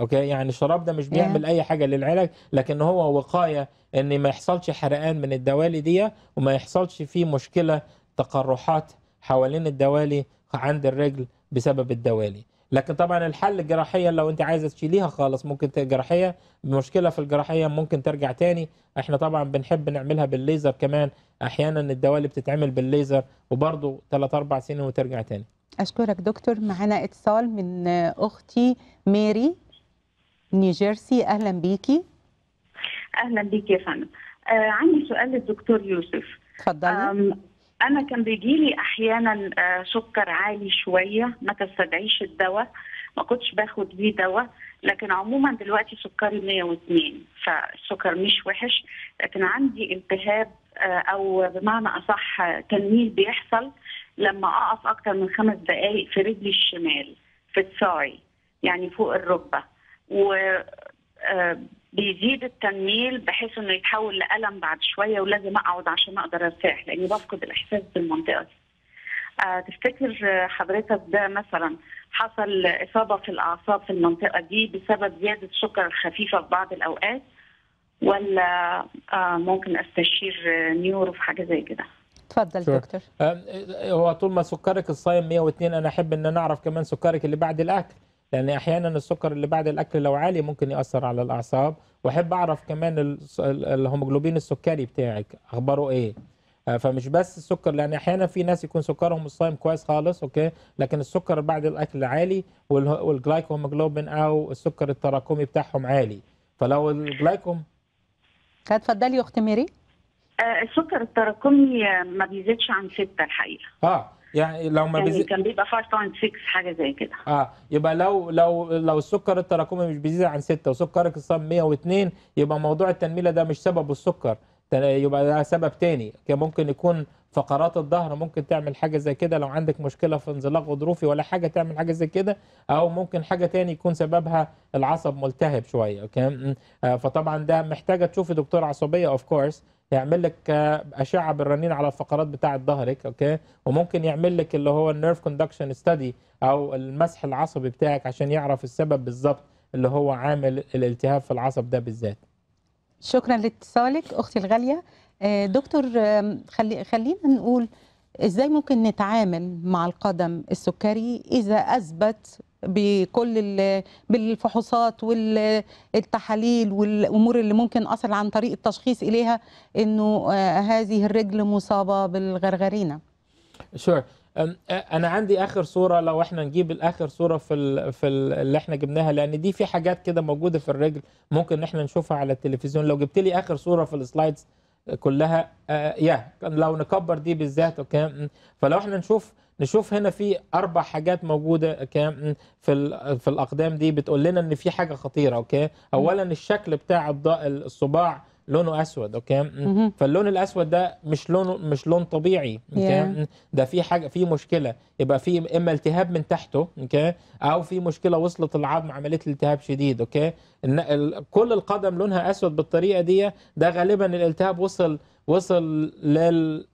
اوكي يعني الشراب ده مش بيعمل yeah. اي حاجه للعلاج لكن هو وقايه ان ما يحصلش حرقان من الدوالي دي وما يحصلش فيه مشكله تقرحات حوالين الدوالي عند الرجل بسبب الدوالي لكن طبعا الحل الجراحيه لو انت عايزه تشيليها خالص ممكن جراحيه مشكله في الجراحيه ممكن ترجع تاني احنا طبعا بنحب نعملها بالليزر كمان احيانا الدوالي بتتعمل بالليزر وبرضه 3 4 سنين وترجع تاني اشكرك دكتور معانا اتصال من اختي ميري نيجيرسي اهلا بيكي اهلا بيكي يا فندم آه، عندي سؤال للدكتور يوسف اتفضلي انا كان بيجي لي احيانا آه، سكر عالي شويه ما تستدعيش الدواء ما كنتش باخد بيه دواء لكن عموما دلوقتي سكري 102 فالسكر مش وحش لكن عندي التهاب آه، او بمعنى اصح تنميل بيحصل لما اقف اكتر من خمس دقائق في رجلي الشمال في الصاعي يعني فوق الركبه و آه، بيزيد التنميل بحيث انه يتحول لالم بعد شويه ولازم اقعد عشان اقدر ارتاح لاني بفقد الاحساس بالمنطقه دي. آه، تفتكر حضرتك ده مثلا حصل اصابه في الاعصاب في المنطقه دي بسبب زياده السكر الخفيفه في بعض الاوقات ولا آه، ممكن استشير نيورو في حاجه زي كده؟ اتفضل دكتور هو طول ما سكرك الصايم 102 انا احب ان انا اعرف كمان سكرك اللي بعد الاكل لان احيانا السكر اللي بعد الاكل لو عالي ممكن ياثر على الاعصاب واحب اعرف كمان الهيموجلوبين السكري بتاعك اخباره ايه آه، فمش بس السكر لان احيانا في ناس يكون سكرهم الصايم كويس خالص اوكي لكن السكر بعد الاكل عالي والجلايكوهيموجلوبين او السكر التراكمي بتاعهم عالي فلو الجلايكوم اتفضلي يا اخت ميري آه، السكر التراكمي ما بيزيدش عن ستة الحقيقه اه يعني لو ما يعني بيزيد كان بيبقى 5.6 حاجه زي كده اه يبقى لو لو لو السكر التراكمي مش بيزيد عن 6 وسكرك الصام 102 يبقى موضوع التنميله ده مش سبب السكر يبقى ده سبب تاني كان ممكن يكون فقرات الظهر ممكن تعمل حاجه زي كده لو عندك مشكله في انزلاق غضروفي ولا حاجه تعمل حاجه زي كده او ممكن حاجه تاني يكون سببها العصب ملتهب شويه اوكي آه، فطبعا ده محتاجه تشوفي دكتور عصبيه اوف كورس يعمل لك اشعه بالرنين على الفقرات بتاعه ظهرك اوكي وممكن يعمل لك اللي هو النيرف كوندكشن ستادي او المسح العصبي بتاعك عشان يعرف السبب بالظبط اللي هو عامل الالتهاب في العصب ده بالذات شكرا لاتصالك اختي الغاليه آه، دكتور خلي خلينا نقول ازاي ممكن نتعامل مع القدم السكري اذا اثبت بكل بالفحوصات والتحاليل والامور اللي ممكن اصل عن طريق التشخيص اليها انه آه، هذه الرجل مصابه بالغرغرينا شور sure. انا عندي اخر صوره لو احنا نجيب الاخر صوره في في اللي احنا جبناها لان دي في حاجات كده موجوده في الرجل ممكن ان احنا نشوفها على التلفزيون لو جبت لي اخر صوره في السلايدز كلها آه يا لو نكبر دي بالذات اوكي فلو احنا نشوف نشوف هنا في اربع حاجات موجوده في في الاقدام دي بتقول لنا ان في حاجه خطيره اوكي اولا الشكل بتاع الصباع لونه اسود اوكي فاللون الاسود ده مش لون مش لون طبيعي ده في حاجه في مشكله يبقى في اما التهاب من تحته اوكي او في مشكله وصلت العظم عمليه التهاب شديد اوكي كل القدم لونها اسود بالطريقه دي ده غالبا الالتهاب وصل وصل لل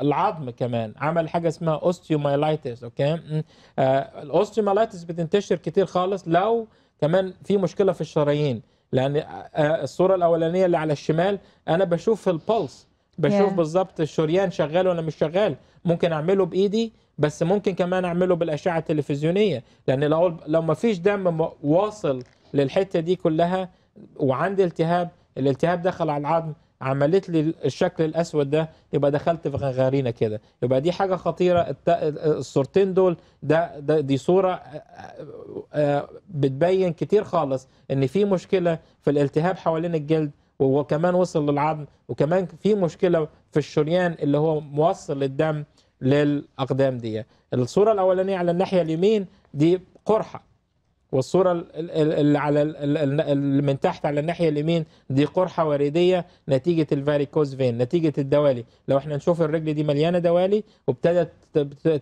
العظم كمان عمل حاجه اسمها اوستيومايلايتس اوكي الاوستيومايلايتس بتنتشر كتير خالص لو كمان في مشكله في الشرايين لان آه، آه، الصوره الاولانيه اللي على الشمال انا بشوف البلس بشوف yeah. بالظبط الشريان شغال ولا مش شغال ممكن اعمله بايدي بس ممكن كمان اعمله بالاشعه التلفزيونيه لان لو لو ما فيش دم واصل للحته دي كلها وعندي التهاب الالتهاب دخل على العظم عملت لي الشكل الاسود ده يبقى دخلت في غرينه كده يبقى دي حاجه خطيره الصورتين دول ده, ده دي صوره آه، آه، آه، بتبين كتير خالص ان في مشكله في الالتهاب حوالين الجلد وكمان وصل للعظم وكمان في مشكله في الشريان اللي هو موصل الدم للاقدام دي الصوره الاولانيه على الناحيه اليمين دي قرحه والصوره اللي على اللي من تحت على الناحيه اليمين دي قرحه ورديه نتيجه الفاريكوز فين نتيجه الدوالي لو احنا نشوف الرجل دي مليانه دوالي وابتدت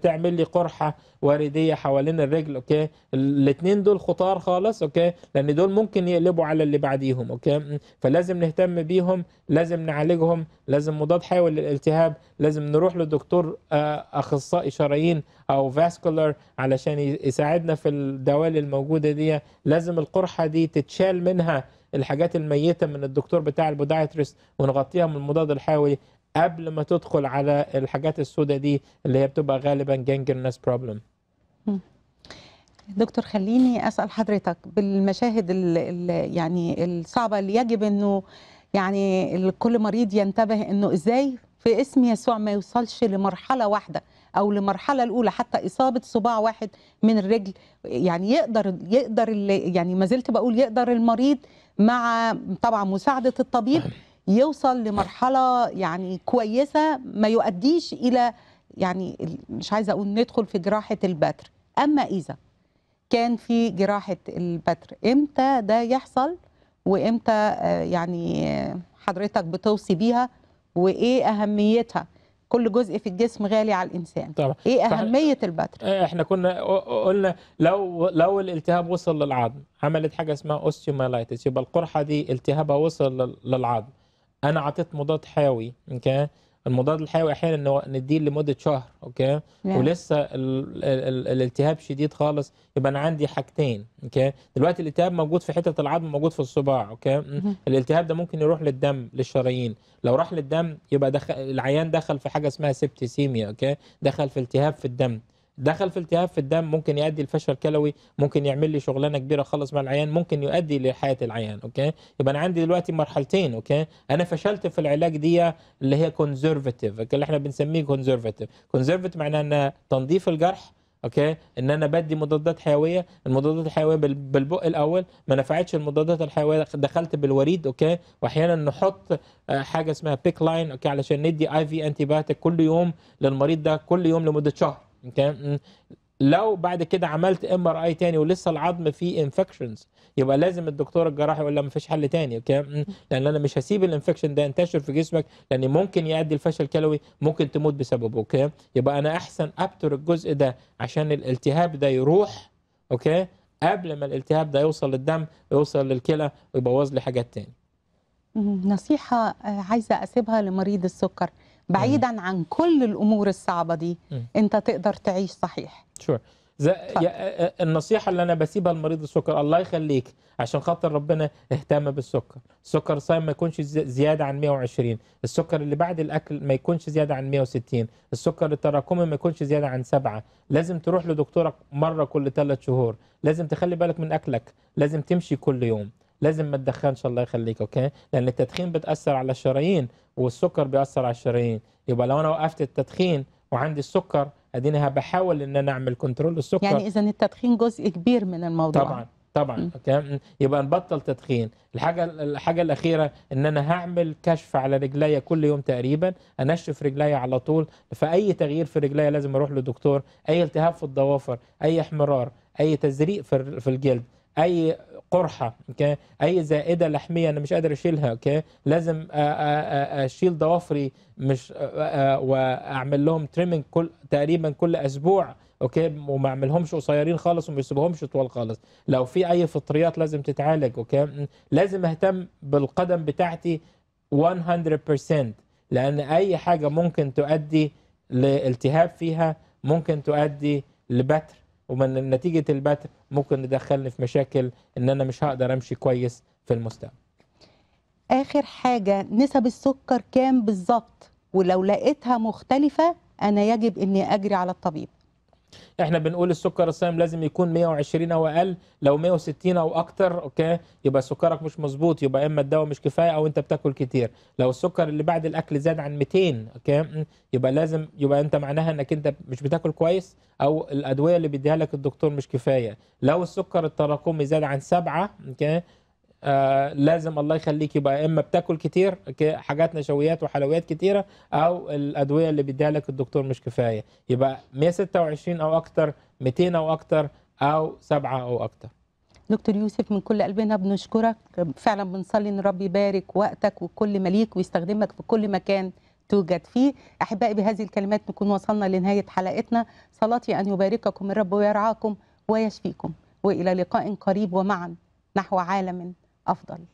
تعمل لي قرحه ورديه حوالين الرجل اوكي الاثنين دول خطار خالص اوكي لان دول ممكن يقلبوا على اللي بعديهم اوكي فلازم نهتم بيهم لازم نعالجهم لازم مضاد حيوي للالتهاب لازم نروح لدكتور آه، اخصائي شرايين او فاسكولار علشان يساعدنا في الدوالي الموجوده دي لازم القرحه دي تتشال منها الحاجات الميته من الدكتور بتاع البودايترست ونغطيها من المضاد الحيوي قبل ما تدخل على الحاجات السوداء دي اللي هي بتبقى غالبا جانجرنس بروبلم دكتور خليني اسال حضرتك بالمشاهد الـ الـ يعني الصعبه اللي يجب انه يعني كل مريض ينتبه انه ازاي في اسم يسوع ما يوصلش لمرحله واحده او لمرحله الاولى حتى اصابه صباع واحد من الرجل يعني يقدر يقدر يعني ما زلت بقول يقدر المريض مع طبعا مساعده الطبيب يوصل لمرحله يعني كويسه ما يؤديش الى يعني مش عايزه اقول ندخل في جراحه البتر اما اذا كان في جراحه البتر امتى ده يحصل وامتى آه، يعني حضرتك بتوصي بيها وايه اهميتها كل جزء في الجسم غالي على الانسان طبعا. ايه اهميه البتر إيه، احنا كنا قلنا لو لو الالتهاب وصل للعظم عملت حاجه اسمها اوستيومايلايتس يبقى القرحه دي التهابها وصل للعظم انا اعطيت مضاد حيوي اوكي المضاد الحيوي احيانا نديه لمده شهر اوكي نعم. ولسه ال ال الالتهاب شديد خالص يبقى انا عندي حاجتين اوكي دلوقتي الالتهاب موجود في حته العظم موجود في الصباع اوكي مم. الالتهاب ده ممكن يروح للدم للشرايين لو راح للدم يبقى دخل العيان دخل في حاجه اسمها سيبتيسيميا اوكي دخل في التهاب في الدم دخل في التهاب في الدم ممكن يؤدي لفشل كلوي ممكن يعمل لي شغلانه كبيره خلص مع العيان ممكن يؤدي لحياه العيان اوكي يبقى انا عندي دلوقتي مرحلتين اوكي انا فشلت في العلاج دي اللي هي كونزرفاتيف اللي احنا بنسميه كونزرفاتيف كونزرفاتيف معناه ان تنظيف الجرح اوكي ان انا بدي مضادات حيويه المضادات الحيويه بالبق الاول ما نفعتش المضادات الحيويه دخلت بالوريد اوكي واحيانا نحط آه، حاجه اسمها بيك لاين اوكي علشان ندي اي في انتي كل يوم للمريض ده كل يوم لمده شهر لو بعد كده عملت ام ار اي تاني ولسه العظم فيه انفكشنز يبقى لازم الدكتور الجراحي يقول ما فيش حل تاني اوكي لان انا مش هسيب الانفكشن ده ينتشر في جسمك لان ممكن يؤدي لفشل كلوي ممكن تموت بسببه اوكي يبقى انا احسن ابتر الجزء ده عشان الالتهاب ده يروح اوكي قبل ما الالتهاب ده يوصل للدم يوصل للكلى ويبوظ لي حاجات تاني نصيحه آه، عايزه اسيبها لمريض السكر بعيدا عن كل الامور الصعبه دي انت تقدر تعيش صحيح شور زي النصيحه اللي انا بسيبها لمريض السكر الله يخليك عشان خاطر ربنا اهتم بالسكر السكر صايم ما يكونش زياده عن 120 السكر اللي بعد الاكل ما يكونش زياده عن 160 السكر التراكمي ما يكونش زياده عن 7 لازم تروح لدكتورك مره كل 3 شهور لازم تخلي بالك من اكلك لازم تمشي كل يوم لازم ما تدخنش الله يخليك اوكي لان التدخين بتاثر على الشرايين والسكر بيأثر على الشرايين يبقى لو انا وقفت التدخين وعندي السكر اديني بحاول ان انا اعمل كنترول للسكر يعني اذا التدخين جزء كبير من الموضوع طبعا طبعا اوكي يبقى نبطل تدخين الحاجه الحاجه الاخيره ان انا هعمل كشف على رجليا كل يوم تقريبا انشف رجليا على طول فاي تغيير في رجليا لازم اروح لدكتور اي التهاب في الضوافر اي احمرار اي تزريق في الجلد اي قرحه اوكي اي زائده لحميه انا مش قادر اشيلها اوكي لازم اشيل ضوافري مش واعمل لهم تريمنج كل تقريبا كل اسبوع اوكي وما اعملهمش قصيرين خالص وما يسيبهمش طوال خالص لو في اي فطريات لازم تتعالج اوكي لازم اهتم بالقدم بتاعتي 100% لان اي حاجه ممكن تؤدي لالتهاب فيها ممكن تؤدي لبتر ومن نتيجه البتر ممكن تدخلني في مشاكل ان انا مش هقدر امشي كويس في المستقبل اخر حاجه نسب السكر كام بالظبط ولو لقيتها مختلفه انا يجب اني اجري على الطبيب احنا بنقول السكر الصايم لازم يكون 120 او اقل لو 160 او اكتر اوكي يبقى سكرك مش مظبوط يبقى اما الدواء مش كفايه او انت بتاكل كتير لو السكر اللي بعد الاكل زاد عن 200 اوكي يبقى لازم يبقى انت معناها انك انت مش بتاكل كويس او الادويه اللي بيديها لك الدكتور مش كفايه لو السكر التراكمي زاد عن 7 اوكي آه، لازم الله يخليك يبقى اما بتاكل كتير حاجات نشويات وحلويات كتيره او الادويه اللي بيديها لك الدكتور مش كفايه يبقى 126 او اكتر 200 او اكتر او سبعه او اكتر دكتور يوسف من كل قلبنا بنشكرك فعلا بنصلي ان ربي يبارك وقتك وكل مليك ويستخدمك في كل مكان توجد فيه احبائي بهذه الكلمات نكون وصلنا لنهايه حلقتنا صلاتي ان يبارككم الرب ويرعاكم ويشفيكم والى لقاء قريب ومعا نحو عالم أفضل